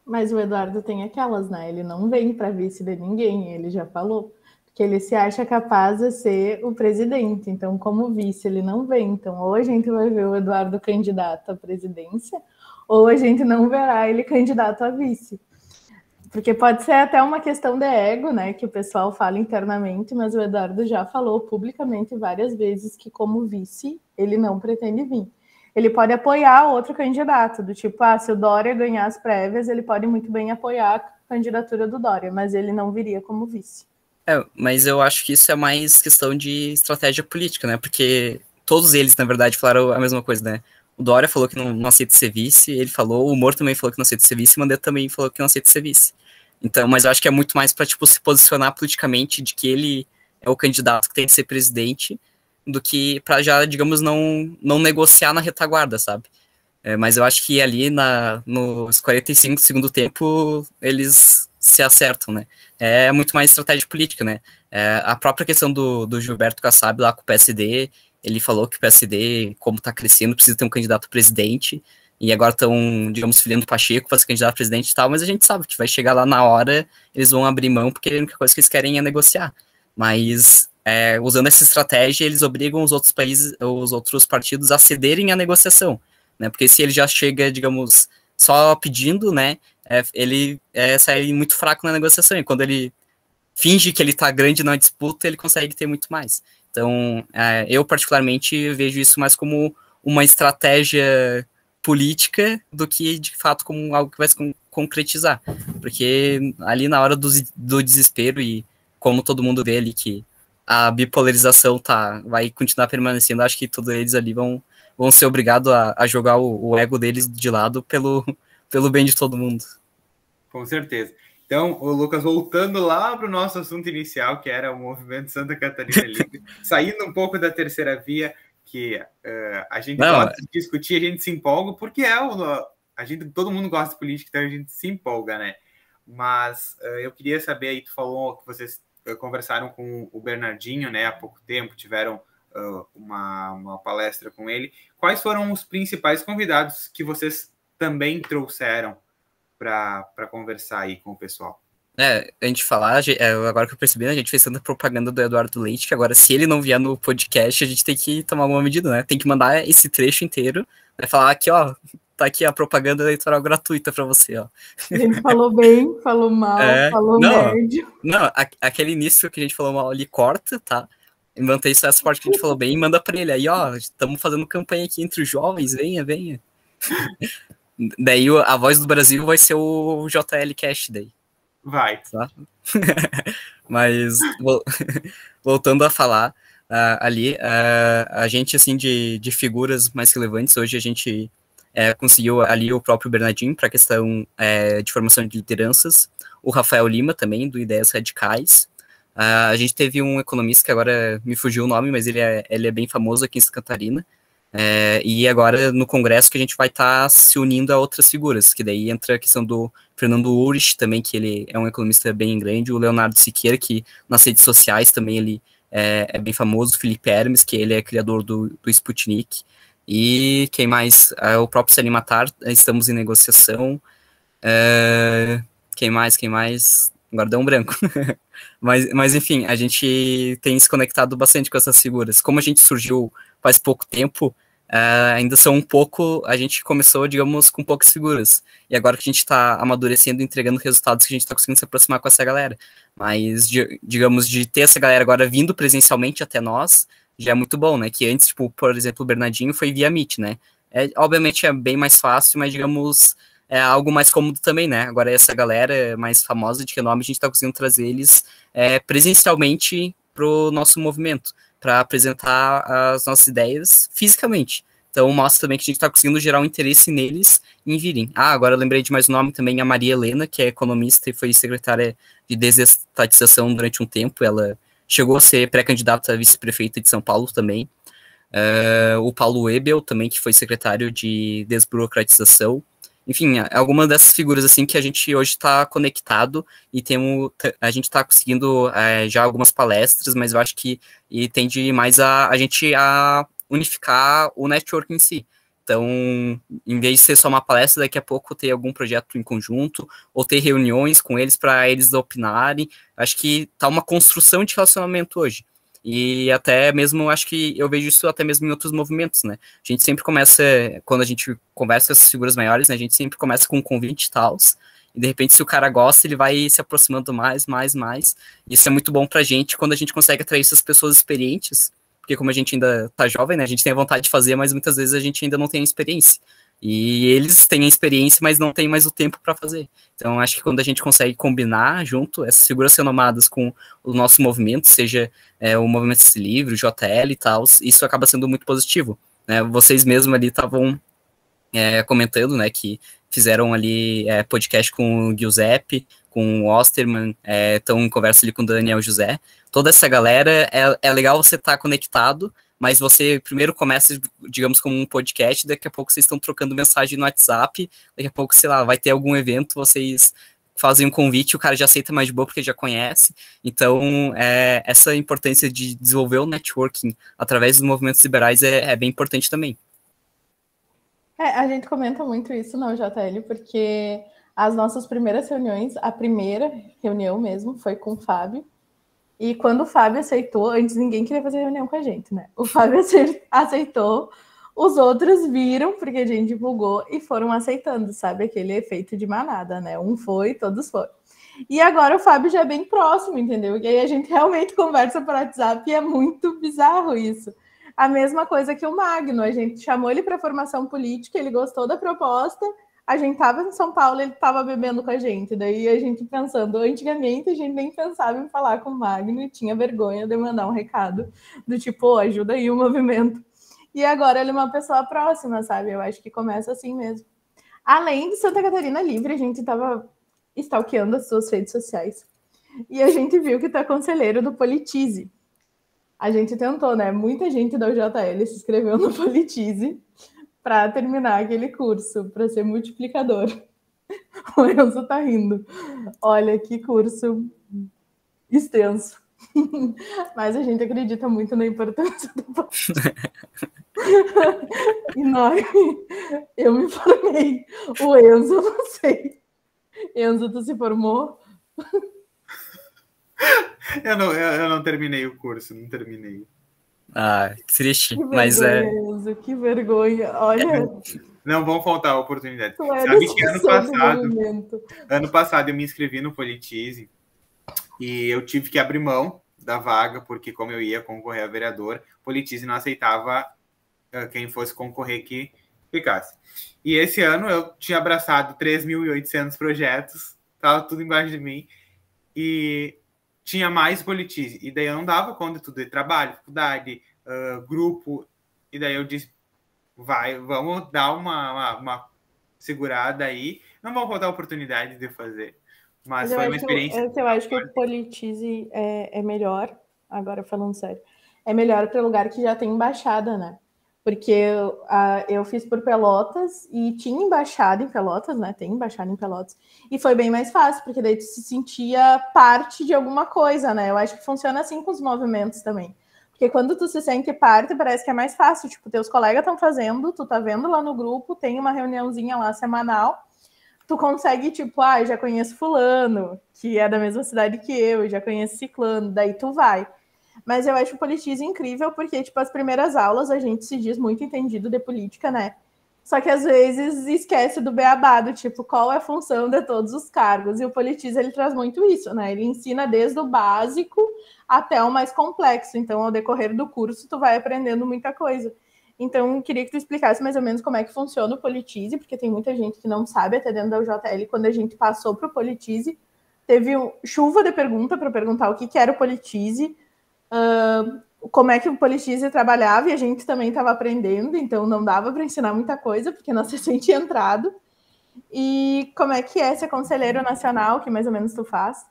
Mas o Eduardo tem aquelas, né? Ele não vem para vice de ninguém, ele já falou. Que ele se acha capaz de ser o presidente, então, como vice, ele não vem. Então, ou a gente vai ver o Eduardo candidato à presidência, ou a gente não verá ele candidato a vice porque pode ser até uma questão de ego, né, que o pessoal fala internamente, mas o Eduardo já falou publicamente várias vezes que como vice ele não pretende vir ele pode apoiar outro candidato, do tipo, ah, se o Dória ganhar as prévias, ele pode muito bem apoiar a candidatura do Dória, mas ele não viria como vice. É, mas eu acho que isso é mais questão de estratégia política, né? Porque todos eles, na verdade, falaram a mesma coisa, né? O Dória falou que não, não aceita ser vice, ele falou, o Moro também falou que não aceita ser vice, o Mandetta também falou que não aceita ser vice. Então, mas eu acho que é muito mais para tipo se posicionar politicamente de que ele é o candidato que tem que ser presidente do que para já, digamos, não, não negociar na retaguarda, sabe? É, mas eu acho que ali na, nos 45 segundo tempo eles se acertam, né? É muito mais estratégia política, né? É, a própria questão do, do Gilberto Kassab lá com o PSD, ele falou que o PSD, como está crescendo, precisa ter um candidato a presidente, e agora estão, digamos, filhando o Pacheco para ser candidato a presidente e tal, mas a gente sabe que vai chegar lá na hora, eles vão abrir mão, porque a única coisa que eles querem é negociar. Mas é, usando essa estratégia, eles obrigam os outros países, os outros partidos a cederem à negociação, né? Porque se ele já chega, digamos, só pedindo, né? É, ele é, sai muito fraco na negociação. E quando ele finge que ele está grande na disputa, ele consegue ter muito mais. Então, é, eu particularmente vejo isso mais como uma estratégia política do que de fato como algo que vai se concretizar. Porque ali na hora do, do desespero e como todo mundo vê ali que a bipolarização tá, vai continuar permanecendo. Acho que todos eles ali vão, vão ser obrigados a, a jogar o, o, ego deles de lado pelo, pelo bem de todo mundo. Com certeza. Então, o Lucas, voltando lá para o nosso assunto inicial, que era o movimento Santa Catarina Livre, saindo um pouco da terceira via, que uh, a gente Não, gosta é. de discutir, a gente se empolga, porque é o, a gente, todo mundo gosta de política, então a gente se empolga, né? Mas uh, eu queria saber aí, tu falou que vocês eh, conversaram com o Bernardinho né, há pouco tempo, tiveram uh, uma, uma palestra com ele. Quais foram os principais convidados que vocês também trouxeram para conversar aí com o pessoal? É, antes de falar, é, agora que eu percebi, né, a gente fez tanta propaganda do Eduardo Leite que agora, se ele não vier no podcast, a gente tem que tomar alguma medida, né? Tem que mandar esse trecho inteiro, né? Falar aqui, ó, tá aqui a propaganda eleitoral gratuita para você, ó. Ele falou bem, falou mal, é, falou não, médio. Não, a, aquele início que a gente falou mal ali, corta, tá? mantém só essa parte que a gente falou bem e manda pra ele. Aí, ó, estamos fazendo campanha aqui entre os jovens, venha, venha. daí a voz do Brasil vai ser o JL Cash daí. Vai. Tá? Mas, voltando a falar... Uh, ali. Uh, a gente, assim, de, de figuras mais relevantes, hoje a gente é, conseguiu ali o próprio Bernardinho para a questão é, de formação de lideranças, o Rafael Lima também, do Ideias Radicais. Uh, a gente teve um economista que agora me fugiu o nome, mas ele é, ele é bem famoso aqui em Santa Catarina. É, e agora no Congresso que a gente vai estar tá se unindo a outras figuras, que daí entra a questão do Fernando Urich também, que ele é um economista bem grande, o Leonardo Siqueira, que nas redes sociais também ele é, é bem famoso, o Felipe Hermes, que ele é criador do, do Sputnik. E quem mais? É o próprio Selimatar, estamos em negociação. É, quem mais? Quem mais? Guardão branco. mas, mas, enfim, a gente tem se conectado bastante com essas figuras. Como a gente surgiu faz pouco tempo, é, ainda são um pouco. A gente começou, digamos, com poucas figuras. E agora que a gente está amadurecendo, entregando resultados, que a gente está conseguindo se aproximar com essa galera. Mas, digamos, de ter essa galera agora vindo presencialmente até nós, já é muito bom, né? Que antes, tipo, por exemplo, o Bernardinho foi via Meet, né? É, obviamente é bem mais fácil, mas digamos, é algo mais cômodo também, né? Agora essa galera mais famosa de renome, a gente tá conseguindo trazer eles é, presencialmente pro nosso movimento, para apresentar as nossas ideias fisicamente. Então mostra também que a gente está conseguindo gerar um interesse neles em virem. Ah, agora lembrei de mais um nome também, a Maria Helena, que é economista e foi secretária de desestatização durante um tempo. Ela Chegou a ser pré-candidato a vice-prefeita de São Paulo também. Uh, o Paulo Ebel também, que foi secretário de desburocratização. Enfim, é algumas dessas figuras assim que a gente hoje está conectado e temos, a gente está conseguindo eh, já algumas palestras, mas eu acho que e tende mais a, a gente a unificar o network em si. Então, em vez de ser só uma palestra, daqui a pouco ter algum projeto em conjunto, ou ter reuniões com eles para eles opinarem. Acho que tá uma construção de relacionamento hoje. E até mesmo, acho que eu vejo isso até mesmo em outros movimentos, né? A gente sempre começa, quando a gente conversa com essas figuras maiores, né, a gente sempre começa com um convite e tal. E de repente, se o cara gosta, ele vai se aproximando mais, mais, mais. Isso é muito bom a gente quando a gente consegue atrair essas pessoas experientes porque como a gente ainda tá jovem, né, a gente tem a vontade de fazer, mas muitas vezes a gente ainda não tem a experiência. E eles têm a experiência, mas não têm mais o tempo para fazer. Então, acho que quando a gente consegue combinar junto essas figuras renomadas com o nosso movimento, seja é, o movimento desse Livre, o JL e tal, isso acaba sendo muito positivo. Né? Vocês mesmos ali estavam é, comentando né, que fizeram ali é, podcast com o Giuseppe, com o Osterman, é, então conversa ali com o Daniel José. Toda essa galera, é, é legal você estar tá conectado, mas você primeiro começa, digamos, como um podcast, daqui a pouco vocês estão trocando mensagem no WhatsApp, daqui a pouco, sei lá, vai ter algum evento, vocês fazem um convite, o cara já aceita mais de boa porque já conhece. Então, é, essa importância de desenvolver o networking através dos movimentos liberais é, é bem importante também. É, a gente comenta muito isso na UJL, porque as nossas primeiras reuniões, a primeira reunião mesmo, foi com o Fábio. E quando o Fábio aceitou, antes ninguém queria fazer reunião com a gente, né? O Fábio aceitou, os outros viram, porque a gente divulgou, e foram aceitando, sabe? Aquele efeito de manada, né? Um foi, todos foram. E agora o Fábio já é bem próximo, entendeu? E aí a gente realmente conversa por WhatsApp e é muito bizarro isso. A mesma coisa que o Magno, a gente chamou ele para formação política, ele gostou da proposta a gente estava em São Paulo, ele estava bebendo com a gente. Daí a gente pensando, antigamente a gente nem pensava em falar com o Magno e tinha vergonha de mandar um recado do tipo, oh, ajuda aí o movimento. E agora ele é uma pessoa próxima, sabe? Eu acho que começa assim mesmo. Além de Santa Catarina Livre, a gente estava stalkeando as suas redes sociais. E a gente viu que tu é conselheiro do Politize. A gente tentou, né? Muita gente da UJL se inscreveu no Politize para terminar aquele curso, para ser multiplicador. O Enzo tá rindo. Olha que curso extenso. Mas a gente acredita muito na importância do E nós, eu me formei. O Enzo, não sei. Enzo, tu se formou? Eu não, eu, eu não terminei o curso, não terminei. Ah, triste, que mas é. Que vergonha, olha. Não vão faltar oportunidades. Sabe que ano passado, ano passado eu me inscrevi no Politize e eu tive que abrir mão da vaga, porque como eu ia concorrer a vereador, Politize não aceitava ah, quem fosse concorrer que ficasse. E esse ano eu tinha abraçado 3.800 projetos, tava tudo embaixo de mim. E tinha mais boletins. E daí eu não dava conta de tudo, de trabalho, faculdade, uh, grupo. E daí eu disse, vai, vamos dar uma, uma, uma segurada aí. Não vão faltar oportunidade de fazer. Mas, Mas foi uma experiência. Eu, eu acho que o Politize é, é melhor, agora falando sério, é melhor para lugar que já tem embaixada, né? porque eu, uh, eu fiz por Pelotas e tinha embaixada em Pelotas, né? Tem embaixada em Pelotas. E foi bem mais fácil, porque daí tu se sentia parte de alguma coisa, né? Eu acho que funciona assim com os movimentos também. Porque quando tu se sente parte, parece que é mais fácil. Tipo, teus colegas estão fazendo, tu tá vendo lá no grupo, tem uma reuniãozinha lá semanal. Tu consegue, tipo, ah, já conheço fulano, que é da mesma cidade que eu, já conheço ciclano. Daí tu vai. Mas eu acho o Politize incrível, porque, tipo, as primeiras aulas a gente se diz muito entendido de política, né? Só que às vezes esquece do beabá, do tipo, qual é a função de todos os cargos. E o Politize, ele traz muito isso, né? Ele ensina desde o básico até o mais complexo. Então, ao decorrer do curso, tu vai aprendendo muita coisa. Então, queria que tu explicasse mais ou menos como é que funciona o Politize, porque tem muita gente que não sabe, até dentro da UJL, quando a gente passou para o Politize, teve um, chuva de pergunta para perguntar o que, que era o Politize, uh, como é que o Politize trabalhava e a gente também estava aprendendo, então não dava para ensinar muita coisa, porque nós recém tinha entrado. E como é que é ser conselheiro nacional, que mais ou menos tu faz?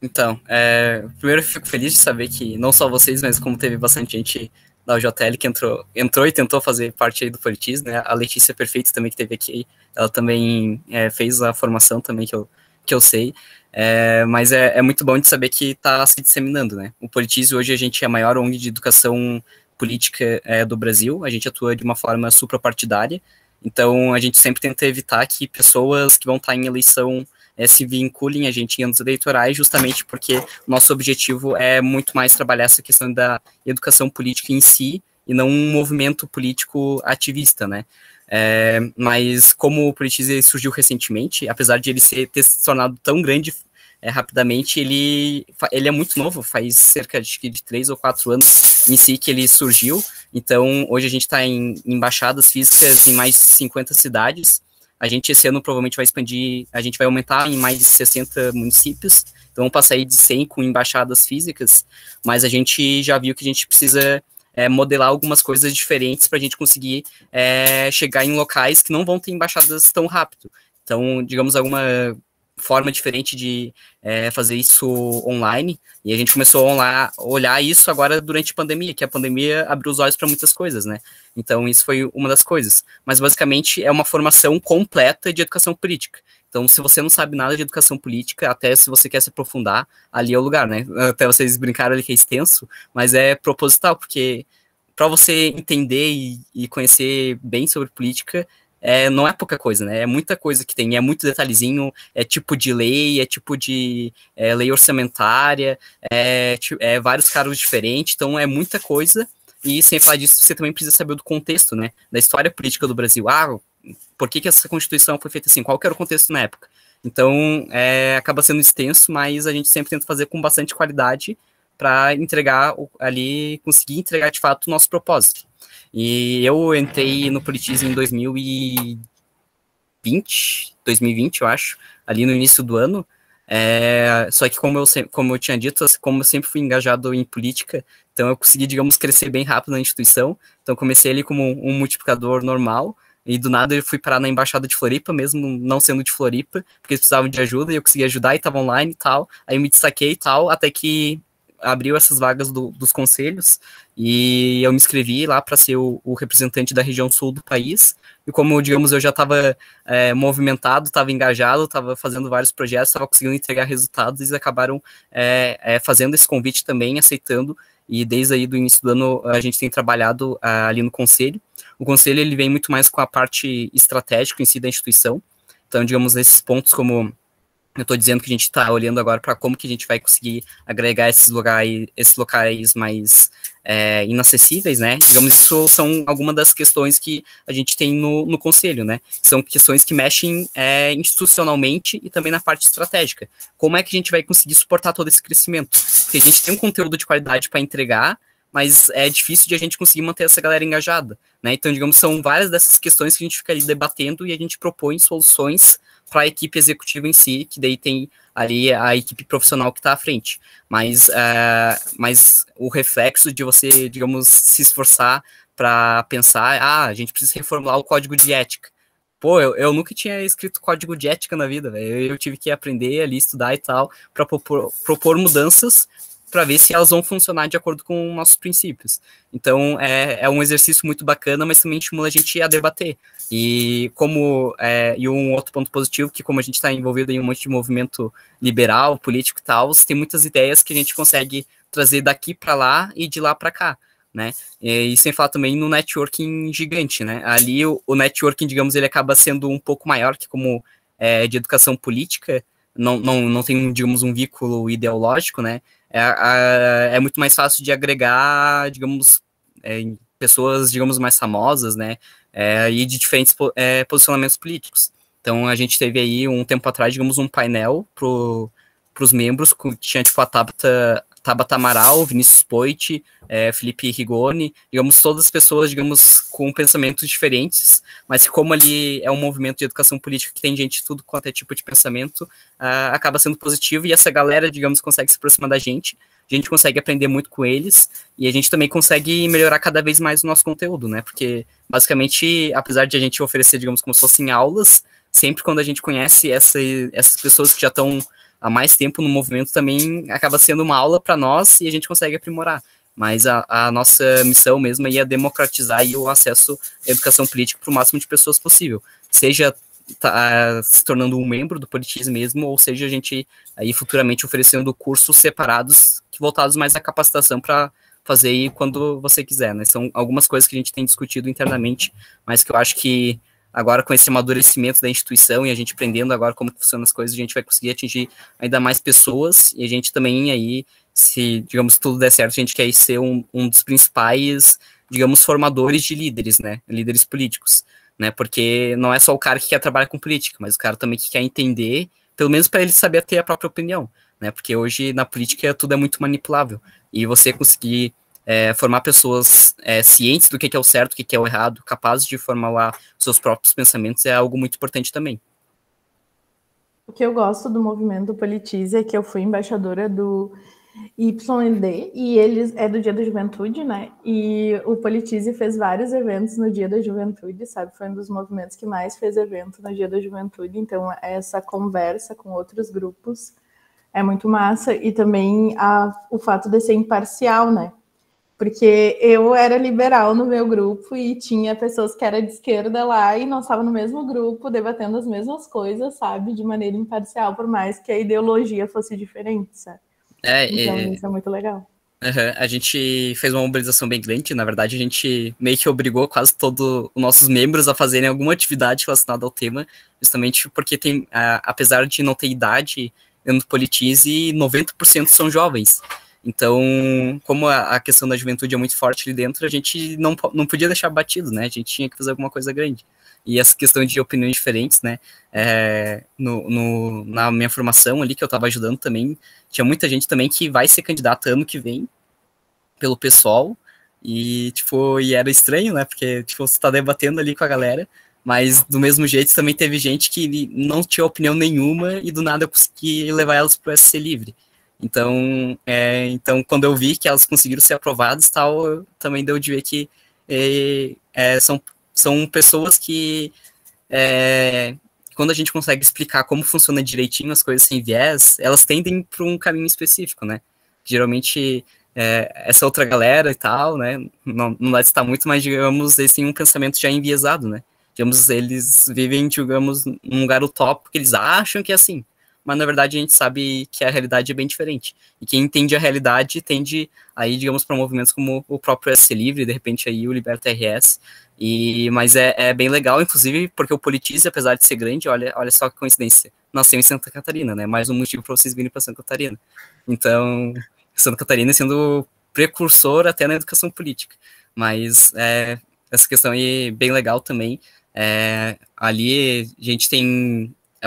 Então, é, primeiro eu fico feliz de saber que não só vocês, mas como teve bastante gente da UJL que entrou, entrou e tentou fazer parte aí do Politiz, né? A Letícia Perfeito também que teve aqui, ela também é, fez a formação também que eu, que eu sei. É, mas é, é, muito bom de saber que está se disseminando, né? O Politize hoje a gente é a maior ONG de educação política é, do Brasil, a gente atua de uma forma suprapartidária, então a gente sempre tenta evitar que pessoas que vão estar em eleição é, se vinculem a gente em anos eleitorais, justamente porque nosso objetivo é muito mais trabalhar essa questão da educação política em si e não um movimento político ativista, né? É, mas como o Politize surgiu recentemente, apesar de ele ser, ter se tornado tão grande é, rapidamente, ele, ele é muito novo, faz cerca de, de três ou quatro anos em si que ele surgiu. Então, hoje a gente está em embaixadas físicas em mais de 50 cidades. A gente, esse ano, provavelmente vai expandir, a gente vai aumentar em mais de 60 municípios. Então, vamos passar aí de 100 com embaixadas físicas, mas a gente já viu que a gente precisa é, modelar algumas coisas diferentes para a gente conseguir é, chegar em locais que não vão ter embaixadas tão rápido. Então, digamos, alguma forma diferente de é, fazer isso online. E a gente começou a olhar isso agora durante a pandemia, que a pandemia abriu os olhos para muitas coisas, né? Então, isso foi uma das coisas. Mas, basicamente, é uma formação completa de educação política. Então, se você não sabe nada de educação política, até se você quer se aprofundar, ali é o lugar, né? Até vocês brincaram ali que é extenso, mas é proposital, porque para você entender e, e, conhecer bem sobre política, é, não é pouca coisa, né? É muita coisa que tem, é muito detalhezinho, é tipo de lei, é tipo de é, lei orçamentária, é, é vários cargos diferentes, então é muita coisa. E sem falar disso, você também precisa saber do contexto, né? Da história política do Brasil. Ah, por que, que essa Constituição foi feita assim? Qual era o contexto na época? Então, é, acaba sendo extenso, mas a gente sempre tenta fazer com bastante qualidade para entregar ali, conseguir entregar de fato o nosso propósito. E eu entrei no Politismo em 2020, 2020, eu acho, ali no início do ano. É, só que como eu, como eu tinha dito, como eu sempre fui engajado em política, então eu consegui, digamos, crescer bem rápido na instituição. Então comecei ali como um multiplicador normal, e do nada eu fui parar na embaixada de Floripa, mesmo não sendo de Floripa, porque eles precisavam de ajuda e eu consegui ajudar e estava online e tal. Aí me destaquei e tal, até que abriu essas vagas do, dos conselhos e eu me inscrevi lá para ser o, o, representante da região sul do país. E como, digamos, eu já estava é, movimentado, estava engajado, estava fazendo vários projetos, estava conseguindo entregar resultados, eles acabaram é, é, fazendo esse convite também, aceitando. E desde aí do início do ano a gente tem trabalhado ah, ali no conselho. O conselho ele vem muito mais com a parte estratégica em si da instituição. Então, digamos, esses pontos como eu estou dizendo que a gente está olhando agora para como que a gente vai conseguir agregar esses locais, esses locais mais é, inacessíveis, né? Digamos, isso são algumas das questões que a gente tem no, no conselho, né? São questões que mexem é, institucionalmente e também na parte estratégica. Como é que a gente vai conseguir suportar todo esse crescimento? Porque a gente tem um conteúdo de qualidade para entregar, mas é difícil de a gente conseguir manter essa galera engajada, né? Então, digamos, são várias dessas questões que a gente fica ali debatendo e a gente propõe soluções para a equipe executiva em si, que daí tem ali a equipe profissional que está à frente. Mas, é, mas o reflexo de você, digamos, se esforçar para pensar, ah, a gente precisa reformular o código de ética. Pô, eu, eu nunca tinha escrito código de ética na vida, velho. Eu tive que aprender ali, estudar e tal, para propor, propor mudanças para ver se elas vão funcionar de acordo com nossos princípios. Então, é, é um exercício muito bacana, mas também estimula a gente a debater. E como é, e um outro ponto positivo, que como a gente está envolvido em um monte de movimento liberal, político e tal, tem muitas ideias que a gente consegue trazer daqui para lá e de lá para cá né? E, sem falar também no networking gigante, né? Ali o, o, networking, digamos, ele acaba sendo um pouco maior que como é, de educação política, não, não, não tem, digamos, um vínculo ideológico, né? É, é, é muito mais fácil de agregar, digamos, é, pessoas, digamos, mais famosas, né, é, e de diferentes é, posicionamentos políticos. Então, a gente teve aí, um tempo atrás, digamos, um painel para os membros que tinha, tipo, a Tabata Tabata Amaral, Vinícius Poit, é, Felipe Rigoni, digamos, todas as pessoas, digamos, com pensamentos diferentes, mas como ali é um movimento de educação política que tem gente de tudo quanto é tipo de pensamento, uh, acaba sendo positivo e essa galera, digamos, consegue se aproximar da gente, a gente consegue aprender muito com eles e a gente também consegue melhorar cada vez mais o nosso conteúdo, né? Porque, basicamente, apesar de a gente oferecer, digamos, como se fossem aulas, sempre quando a gente conhece essa, essas pessoas que já estão há mais tempo no movimento também acaba sendo uma aula para nós e a gente consegue aprimorar. Mas a, a nossa missão mesmo é democratizar o acesso à educação política para o máximo de pessoas possível, seja tá, se tornando um membro do politismo mesmo, ou seja, a gente aí futuramente oferecendo cursos separados voltados mais à capacitação para fazer aí quando você quiser, né? São algumas coisas que a gente tem discutido internamente, mas que eu acho que agora com esse amadurecimento da instituição e a gente aprendendo agora como funcionam as coisas, a gente vai conseguir atingir ainda mais pessoas e a gente também aí, se, digamos, tudo der certo, a gente quer ser um, um dos principais, digamos, formadores de líderes, né, líderes políticos, né, porque não é só o cara que quer trabalhar com política, mas o cara também que quer entender, pelo menos para ele saber ter a própria opinião, né, porque hoje na política tudo é muito manipulável e você conseguir é, formar pessoas é, cientes do que, que é o certo, o que, que é o errado, capazes de formular seus próprios pensamentos, é algo muito importante também. O que eu gosto do movimento Politize é que eu fui embaixadora do YND e eles é do Dia da Juventude, né? E o Politize fez vários eventos no Dia da Juventude, sabe? Foi um dos movimentos que mais fez evento no Dia da Juventude. Então essa conversa com outros grupos é muito massa e também a, o fato de ser imparcial, né? porque eu era liberal no meu grupo e tinha pessoas que eram de esquerda lá e nós estávamos no mesmo grupo, debatendo as mesmas coisas, sabe, de maneira imparcial, por mais que a ideologia fosse diferente, sabe? É, então, é... isso é muito legal. Uhum. A gente fez uma mobilização bem grande, na verdade, a gente meio que obrigou quase todos os nossos membros a fazerem alguma atividade relacionada ao tema, justamente porque tem, a, apesar de não ter idade, eu não politize, 90% são jovens. Então, como a, questão da juventude é muito forte ali dentro, a gente não, não podia deixar batido, né? A gente tinha que fazer alguma coisa grande. E essa questão de opiniões diferentes, né? É, no, no, na minha formação ali, que eu estava ajudando também, tinha muita gente também que vai ser candidata ano que vem pelo pessoal. E, tipo, e era estranho, né? Porque, tipo, você tá debatendo ali com a galera, mas do mesmo jeito também teve gente que não tinha opinião nenhuma e do nada eu consegui levar elas para SC Livre. Então, é, então quando eu vi que elas conseguiram ser aprovadas, tal, também deu de ver que é, é, são, são pessoas que é, quando a gente consegue explicar como funciona direitinho as coisas sem viés, elas tendem para um caminho específico, né? Geralmente é, essa outra galera e tal, né? Não, não estar muito, mas digamos, eles têm um pensamento já enviesado, né? Digamos, eles vivem, digamos, num lugar utópico que eles acham que é assim mas na verdade a gente sabe que a realidade é bem diferente. E quem entende a realidade tende aí, digamos, para movimentos como o próprio SC Livre, de repente aí o Liberta RS. E, mas é, é bem legal, inclusive, porque o Politize, apesar de ser grande, olha, olha só que coincidência, nasceu em Santa Catarina, né? Mais um motivo para vocês virem para Santa Catarina. Então, Santa Catarina sendo precursor até na educação política. Mas é, essa questão aí é bem legal também. É, ali a gente tem é,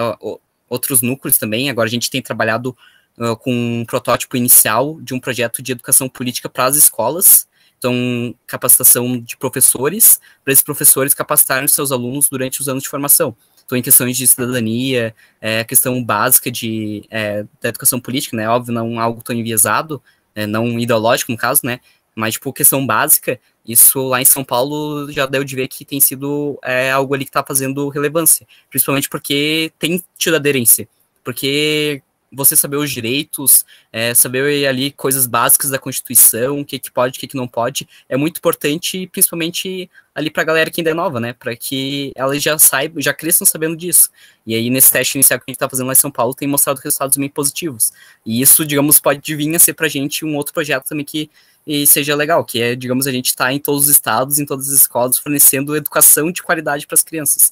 outros núcleos também. Agora a gente tem trabalhado uh, com um protótipo inicial de um projeto de educação política para as escolas. Então, capacitação de professores, para esses professores capacitarem seus alunos durante os anos de formação. Então, em questões de cidadania, é, questão básica de, é, da educação política, né? Óbvio, não algo tão enviesado, é, não ideológico, no caso, né? Mas, tipo, questão básica, isso lá em São Paulo já deu de ver que tem sido é, algo ali que está fazendo relevância. Principalmente porque tem tido aderência. Porque você saber os direitos, é, saber ali coisas básicas da Constituição, o que, que pode, o que, que não pode, é muito importante, principalmente ali para a galera que ainda é nova, né? Para que elas já saibam, já cresçam sabendo disso. E aí, nesse teste inicial que a gente está fazendo lá em São Paulo, tem mostrado resultados bem positivos. E isso, digamos, pode vir a ser para a gente um outro projeto também que e seja legal, que é, digamos, a gente está em todos os estados, em todas as escolas, fornecendo educação de qualidade para as crianças.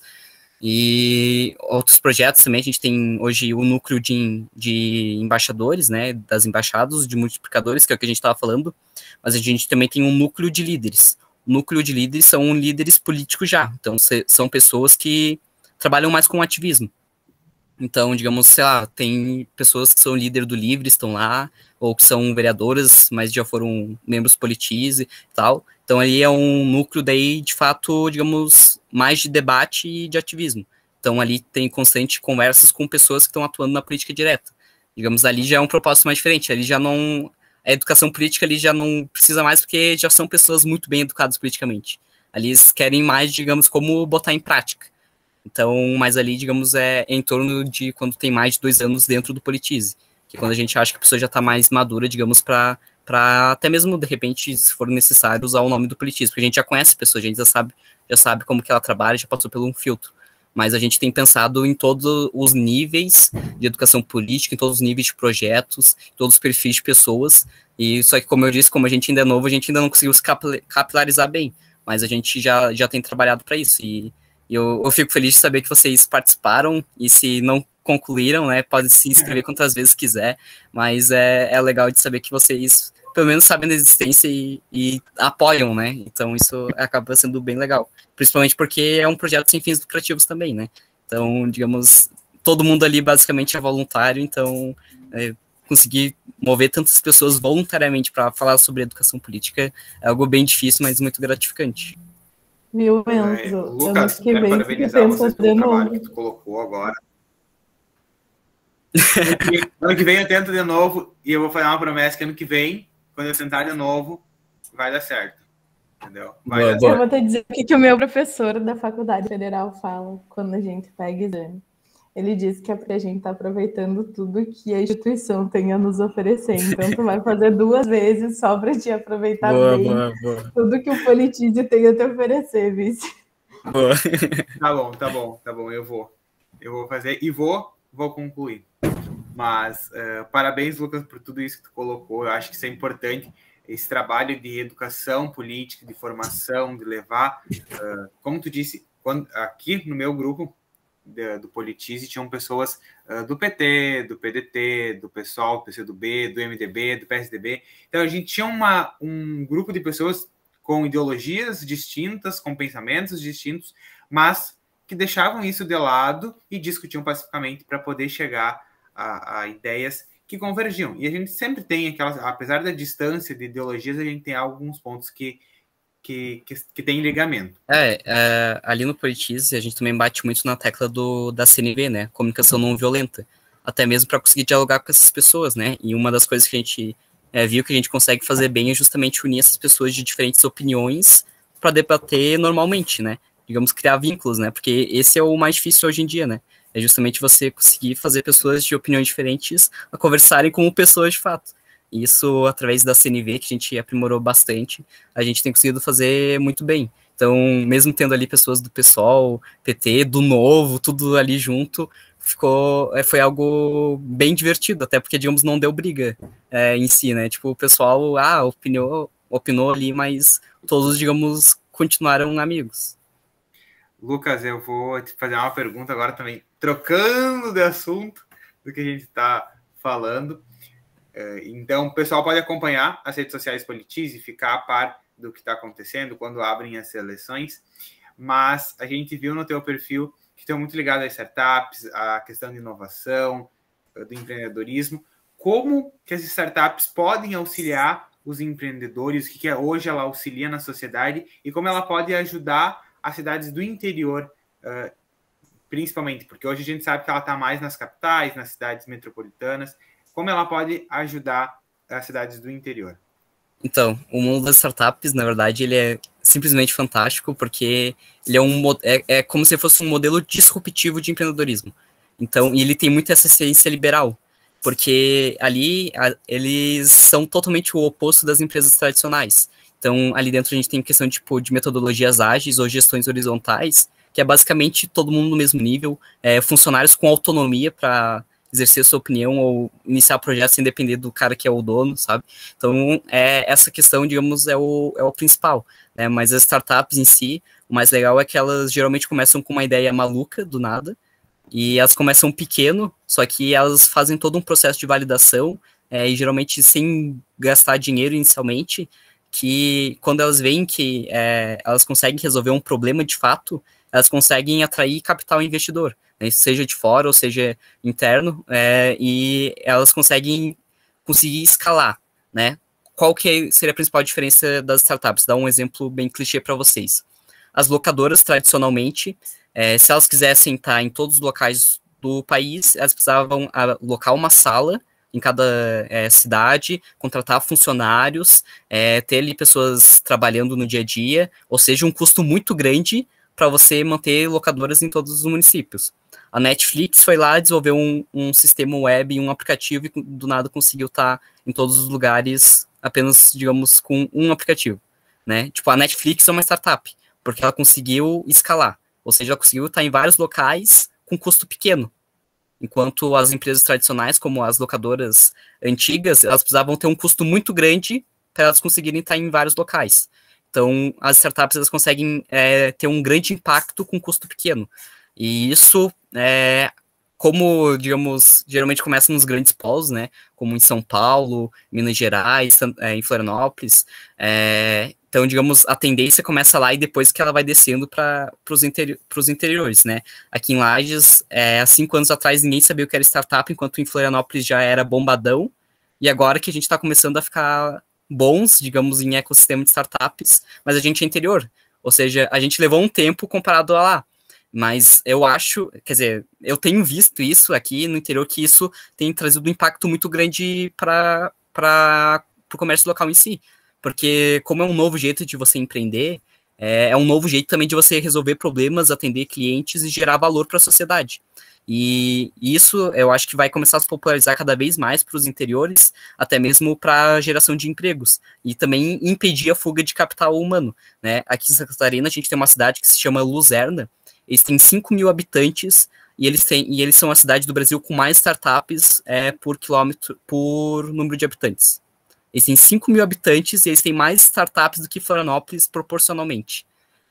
E outros projetos também, a gente tem hoje o núcleo de, de embaixadores, né, das embaixadas, de multiplicadores, que é o que a gente estava falando, mas a gente também tem um núcleo de líderes. O núcleo de líderes são líderes políticos já, então são pessoas que trabalham mais com ativismo. Então, digamos, sei lá, tem pessoas que são líder do livre, estão lá, ou que são vereadoras, mas já foram membros politis e tal. Então ali é um núcleo daí, de fato, digamos, mais de debate e de ativismo. Então ali tem constante conversas com pessoas que estão atuando na política direta. Digamos, ali já é um propósito mais diferente, ali já não... A educação política ali já não precisa mais, porque já são pessoas muito bem educadas politicamente. Ali eles querem mais, digamos, como botar em prática. Então, mas ali, digamos, é em torno de quando tem mais de dois anos dentro do Politize. Que é quando a gente acha que a pessoa já está mais madura, digamos, para para até mesmo de repente, se for necessário, usar o nome do politismo. porque a gente já conhece a pessoa, a gente já sabe, já sabe como que ela trabalha, já passou por um filtro. Mas a gente tem pensado em todos os níveis de educação política, em todos os níveis de projetos, em todos os perfis de pessoas. E só que, como eu disse, como a gente ainda é novo, a gente ainda não conseguiu se capilarizar bem. Mas a gente já, já tem trabalhado para isso. E, e eu, eu fico feliz de saber que vocês participaram. E se não concluíram, né? Pode se inscrever quantas vezes quiser, mas é, é legal de saber que vocês, pelo menos, sabem da existência e, e apoiam, né? Então isso acaba sendo bem legal. Principalmente porque é um projeto sem fins lucrativos também, né? Então, digamos, todo mundo ali basicamente é voluntário, então é, conseguir mover tantas pessoas voluntariamente para falar sobre educação política é algo bem difícil, mas muito gratificante. Meu Enzo, é, Lucas, eu quero parabenizar você pelo trabalho que tu colocou agora ano que vem eu tento de novo e eu vou fazer uma promessa que ano que vem, quando eu sentar de novo, vai dar certo. Entendeu? Vai boa, dar Eu vou te dizer o que, o meu professor da faculdade federal fala quando a gente pega exame. Ele diz que é pra gente estar tá aproveitando tudo que a instituição tem a nos oferecer. Então, tu vai fazer duas vezes só para te aproveitar boa, bem tudo que o Politide tem a te oferecer, vice. Tá bom, tá bom, tá bom. Eu vou. Eu vou fazer e vou vou concluir. Mas uh, parabéns, Lucas, por tudo isso que tu colocou. Eu acho que isso é importante. Esse trabalho de educação política, de formação, de levar. Uh, como tu disse, quando, aqui no meu grupo de, do Politize tinham pessoas uh, do PT, do PDT, do PSOL, do PCdoB, do MDB, do PSDB. Então a gente tinha uma, um grupo de pessoas com ideologias distintas, com pensamentos distintos, mas que deixavam isso de lado e discutiam pacificamente para poder chegar a, a, ideias que convergiam. E a gente sempre tem aquelas, apesar da distância de ideologias, a gente tem alguns pontos que, que, que, que tem ligamento. É, é, ali no Politize a gente também bate muito na tecla do, da CNV, né? Comunicação não violenta. Até mesmo para conseguir dialogar com essas pessoas, né? E uma das coisas que a gente é, viu que a gente consegue fazer bem é justamente unir essas pessoas de diferentes opiniões para debater normalmente, né? digamos, criar vínculos, né? Porque esse é o mais difícil hoje em dia, né? É justamente você conseguir fazer pessoas de opiniões diferentes a conversarem com pessoas de fato. Isso, através da CNV, que a gente aprimorou bastante, a gente tem conseguido fazer muito bem. Então, mesmo tendo ali pessoas do pessoal PT, do Novo, tudo ali junto, ficou é, foi algo bem divertido, até porque, digamos, não deu briga é, em si, né? Tipo, o pessoal, ah, opinou, opinou ali, mas todos, digamos, continuaram amigos. Lucas, eu vou te fazer uma pergunta agora também, trocando de assunto do que a gente está falando. Eh, então, o pessoal pode acompanhar as redes sociais Politize, ficar a par do que está acontecendo quando abrem as seleções. Mas a gente viu no teu perfil que estão muito ligados às startups, à questão de inovação, eh, do empreendedorismo. Como que as startups podem auxiliar os empreendedores? O que, que é hoje ela auxilia na sociedade e como ela pode ajudar as cidades do interior, uh, principalmente, porque hoje a gente sabe que ela está mais nas capitais, nas cidades metropolitanas, como ela pode ajudar as cidades do interior? Então, o mundo das startups, na verdade, ele é simplesmente fantástico porque ele é um é, é como se fosse um modelo disruptivo de empreendedorismo. Então, ele tem muita essa ciência liberal, porque ali a, eles são totalmente o oposto das empresas tradicionais. Então, ali dentro a gente tem questão tipo, de metodologias ágeis ou gestões horizontais, que é basicamente todo mundo no mesmo nível, é, funcionários com autonomia para exercer sua opinião ou iniciar projetos sem depender do cara que é o dono, sabe? Então, é, essa questão, digamos, é o, é o principal. Né? Mas as startups em si, o mais legal é que elas geralmente começam com uma ideia maluca, do nada, e elas começam pequeno, só que elas fazem todo um processo de validação, é, e geralmente sem gastar dinheiro inicialmente, que quando elas veem que é, elas conseguem resolver um problema de fato, elas conseguem atrair capital investidor, né, seja de fora ou seja interno, é, e elas conseguem conseguir escalar, né? Qual que é, seria a principal diferença das startups? Dá um exemplo bem clichê para vocês. As locadoras, tradicionalmente, é, se elas quisessem estar em todos os locais do país, elas precisavam alocar uma sala em cada é, cidade, contratar funcionários, é, ter ali pessoas trabalhando no dia a dia, ou seja, um custo muito grande para você manter locadoras em todos os municípios. A Netflix foi lá, desenvolveu um, um sistema web, um aplicativo, e do nada conseguiu estar tá em todos os lugares, apenas, digamos, com um aplicativo. Né? Tipo, a Netflix é uma startup, porque ela conseguiu escalar. Ou seja, ela conseguiu estar tá em vários locais com custo pequeno, Enquanto as empresas tradicionais, como as locadoras antigas, elas precisavam ter um custo muito grande para elas conseguirem estar em vários locais. Então, as startups elas conseguem é, ter um grande impacto com um custo pequeno. E isso, é, como, digamos, geralmente começa nos grandes polos, né? Como em São Paulo, Minas Gerais, é, em Florianópolis. É, então, digamos, a tendência começa lá e depois que ela vai descendo para os interi interiores, né? Aqui em Lages, é, há cinco anos atrás, ninguém sabia o que era startup, enquanto em Florianópolis já era bombadão. E agora que a gente está começando a ficar bons, digamos, em ecossistema de startups, mas a gente é interior. Ou seja, a gente levou um tempo comparado a lá. Mas eu acho, quer dizer, eu tenho visto isso aqui no interior, que isso tem trazido um impacto muito grande para o comércio local em si porque como é um novo jeito de você empreender, é, é um novo jeito também de você resolver problemas, atender clientes e gerar valor para a sociedade. E isso eu acho que vai começar a se popularizar cada vez mais para os interiores, até mesmo para a geração de empregos e também impedir a fuga de capital humano. Né? Aqui em Santa Catarina a gente tem uma cidade que se chama Luzerna, eles têm 5 mil habitantes e eles, têm, e eles são a cidade do Brasil com mais startups é, por quilômetro por número de habitantes. Eles têm 5 mil habitantes e eles têm mais startups do que Florianópolis proporcionalmente.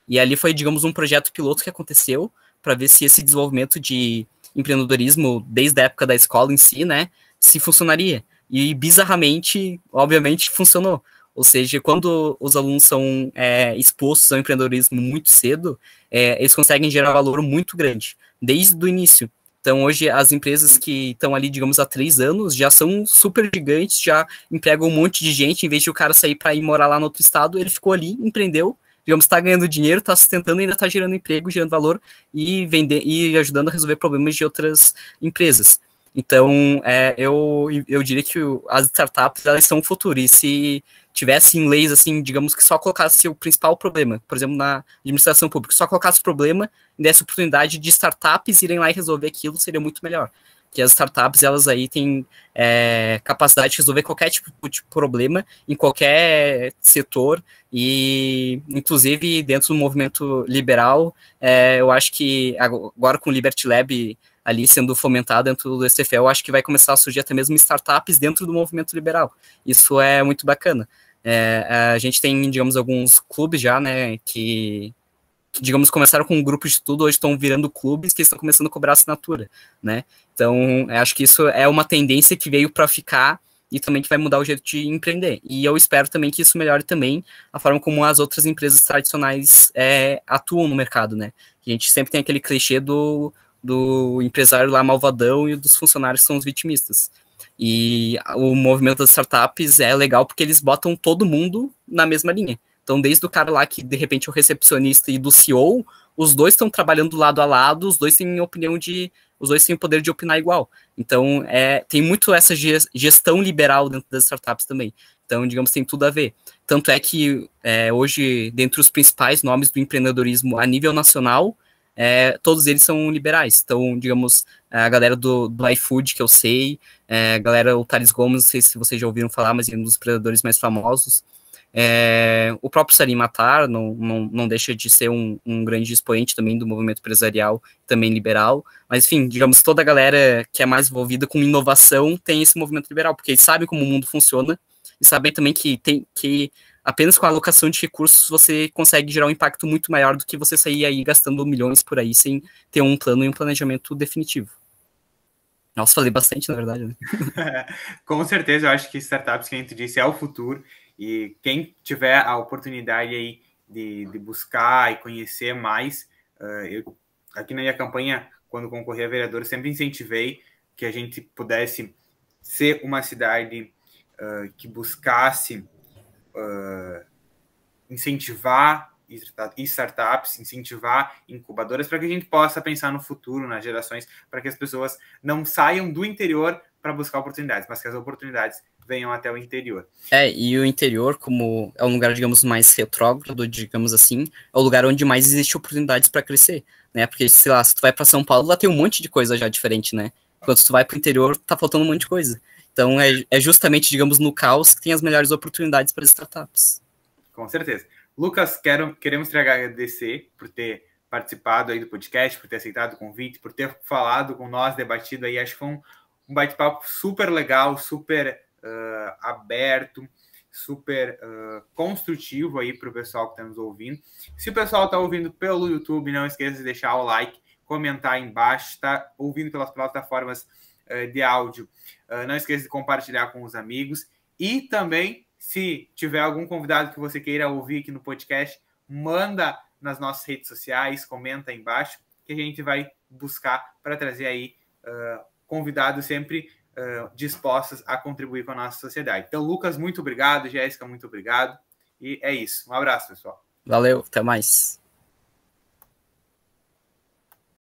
E ali foi, digamos, um projeto piloto que aconteceu para ver se esse desenvolvimento de empreendedorismo desde a época da escola em si, né, se funcionaria. E bizarramente, obviamente, funcionou. Ou seja, quando os alunos são é, expostos ao empreendedorismo muito cedo, é, eles conseguem gerar valor muito grande, desde o início. Então, hoje, as empresas que estão ali, digamos, há três anos, já são super gigantes, já empregam um monte de gente, em vez de o cara sair para ir morar lá no outro estado, ele ficou ali, empreendeu, digamos, está ganhando dinheiro, está sustentando, ainda está gerando emprego, gerando valor e, vender, e ajudando a resolver problemas de outras empresas. Então, é, eu, eu diria que as startups, elas são o futuro, e se tivesse em leis, assim, digamos que só colocasse o principal problema, por exemplo, na administração pública, só colocasse o problema e desse oportunidade de startups irem lá e resolver aquilo, seria muito melhor. Que as startups, elas aí têm é, capacidade de resolver qualquer tipo de problema em qualquer setor e, inclusive, dentro do movimento liberal, é, eu acho que agora com o Liberty Lab ali sendo fomentado dentro do STFL, eu acho que vai começar a surgir até mesmo startups dentro do movimento liberal. Isso é muito bacana. É, a gente tem, digamos, alguns clubes já, né, que, que digamos, começaram com um grupo de estudo, hoje estão virando clubes que estão começando a cobrar assinatura, né? Então, é, acho que isso é uma tendência que veio para ficar e também que vai mudar o jeito de empreender. E eu espero também que isso melhore também a forma como as outras empresas tradicionais é, atuam no mercado, né? A gente sempre tem aquele clichê do, do empresário lá malvadão e dos funcionários são os vitimistas. E o movimento das startups é legal porque eles botam todo mundo na mesma linha. Então, desde o cara lá que de repente é o recepcionista e do CEO, os dois estão trabalhando lado a lado, os dois têm opinião de. Os dois têm o poder de opinar igual. Então, é, tem muito essa gestão liberal dentro das startups também. Então, digamos, tem tudo a ver. Tanto é que é, hoje, dentre os principais nomes do empreendedorismo a nível nacional, é, todos eles são liberais. Então, digamos, a galera do, do iFood, que eu sei, é, a galera, o Thales Gomes, não sei se vocês já ouviram falar, mas é um dos predadores mais famosos. É, o próprio Salim Matar não, não, não deixa de ser um, um grande expoente também do movimento empresarial, também liberal. Mas, enfim, digamos, toda a galera que é mais envolvida com inovação tem esse movimento liberal, porque eles sabem como o mundo funciona e sabem também que tem que apenas com a alocação de recursos você consegue gerar um impacto muito maior do que você sair aí gastando milhões por aí sem ter um plano e um planejamento definitivo. Nossa, falei bastante, na verdade. Né? com certeza, eu acho que startups, que a gente disse, é o futuro. E quem tiver a oportunidade aí de, de buscar e conhecer mais, uh, eu, aqui na minha campanha, quando concorri a vereador, sempre incentivei que a gente pudesse ser uma cidade uh, que buscasse uh, incentivar startups, incentivar incubadoras para que a gente possa pensar no futuro, nas gerações, para que as pessoas não saiam do interior para buscar oportunidades, mas que as oportunidades venham até o interior. É, e o interior, como é um lugar, digamos, mais retrógrado, digamos assim, é o lugar onde mais existe oportunidades para crescer, né? Porque, sei lá, se tu vai para São Paulo, lá tem um monte de coisa já diferente, né? Enquanto tu vai para o interior, tá faltando um monte de coisa. Então é, é justamente, digamos, no caos que tem as melhores oportunidades para as startups. Com certeza. Lucas, quero, queremos te agradecer por ter participado aí do podcast, por ter aceitado o convite, por ter falado com nós, debatido aí. Acho que foi um, um bate-papo super legal, super uh, aberto, super uh, construtivo aí para o pessoal que está nos ouvindo. Se o pessoal está ouvindo pelo YouTube, não esqueça de deixar o like, comentar aí embaixo, está ouvindo pelas plataformas eh, de áudio, eh, não esqueça de compartilhar com os amigos. E também, se tiver algum convidado que você queira ouvir aqui no podcast, manda nas nossas redes sociais, comenta aí embaixo, que a gente vai buscar para trazer aí eh, convidados sempre dispostos a contribuir com a nossa sociedade. Então, Lucas, muito obrigado. Jéssica, muito obrigado. E é isso. Um abraço, pessoal. Valeu, até mais.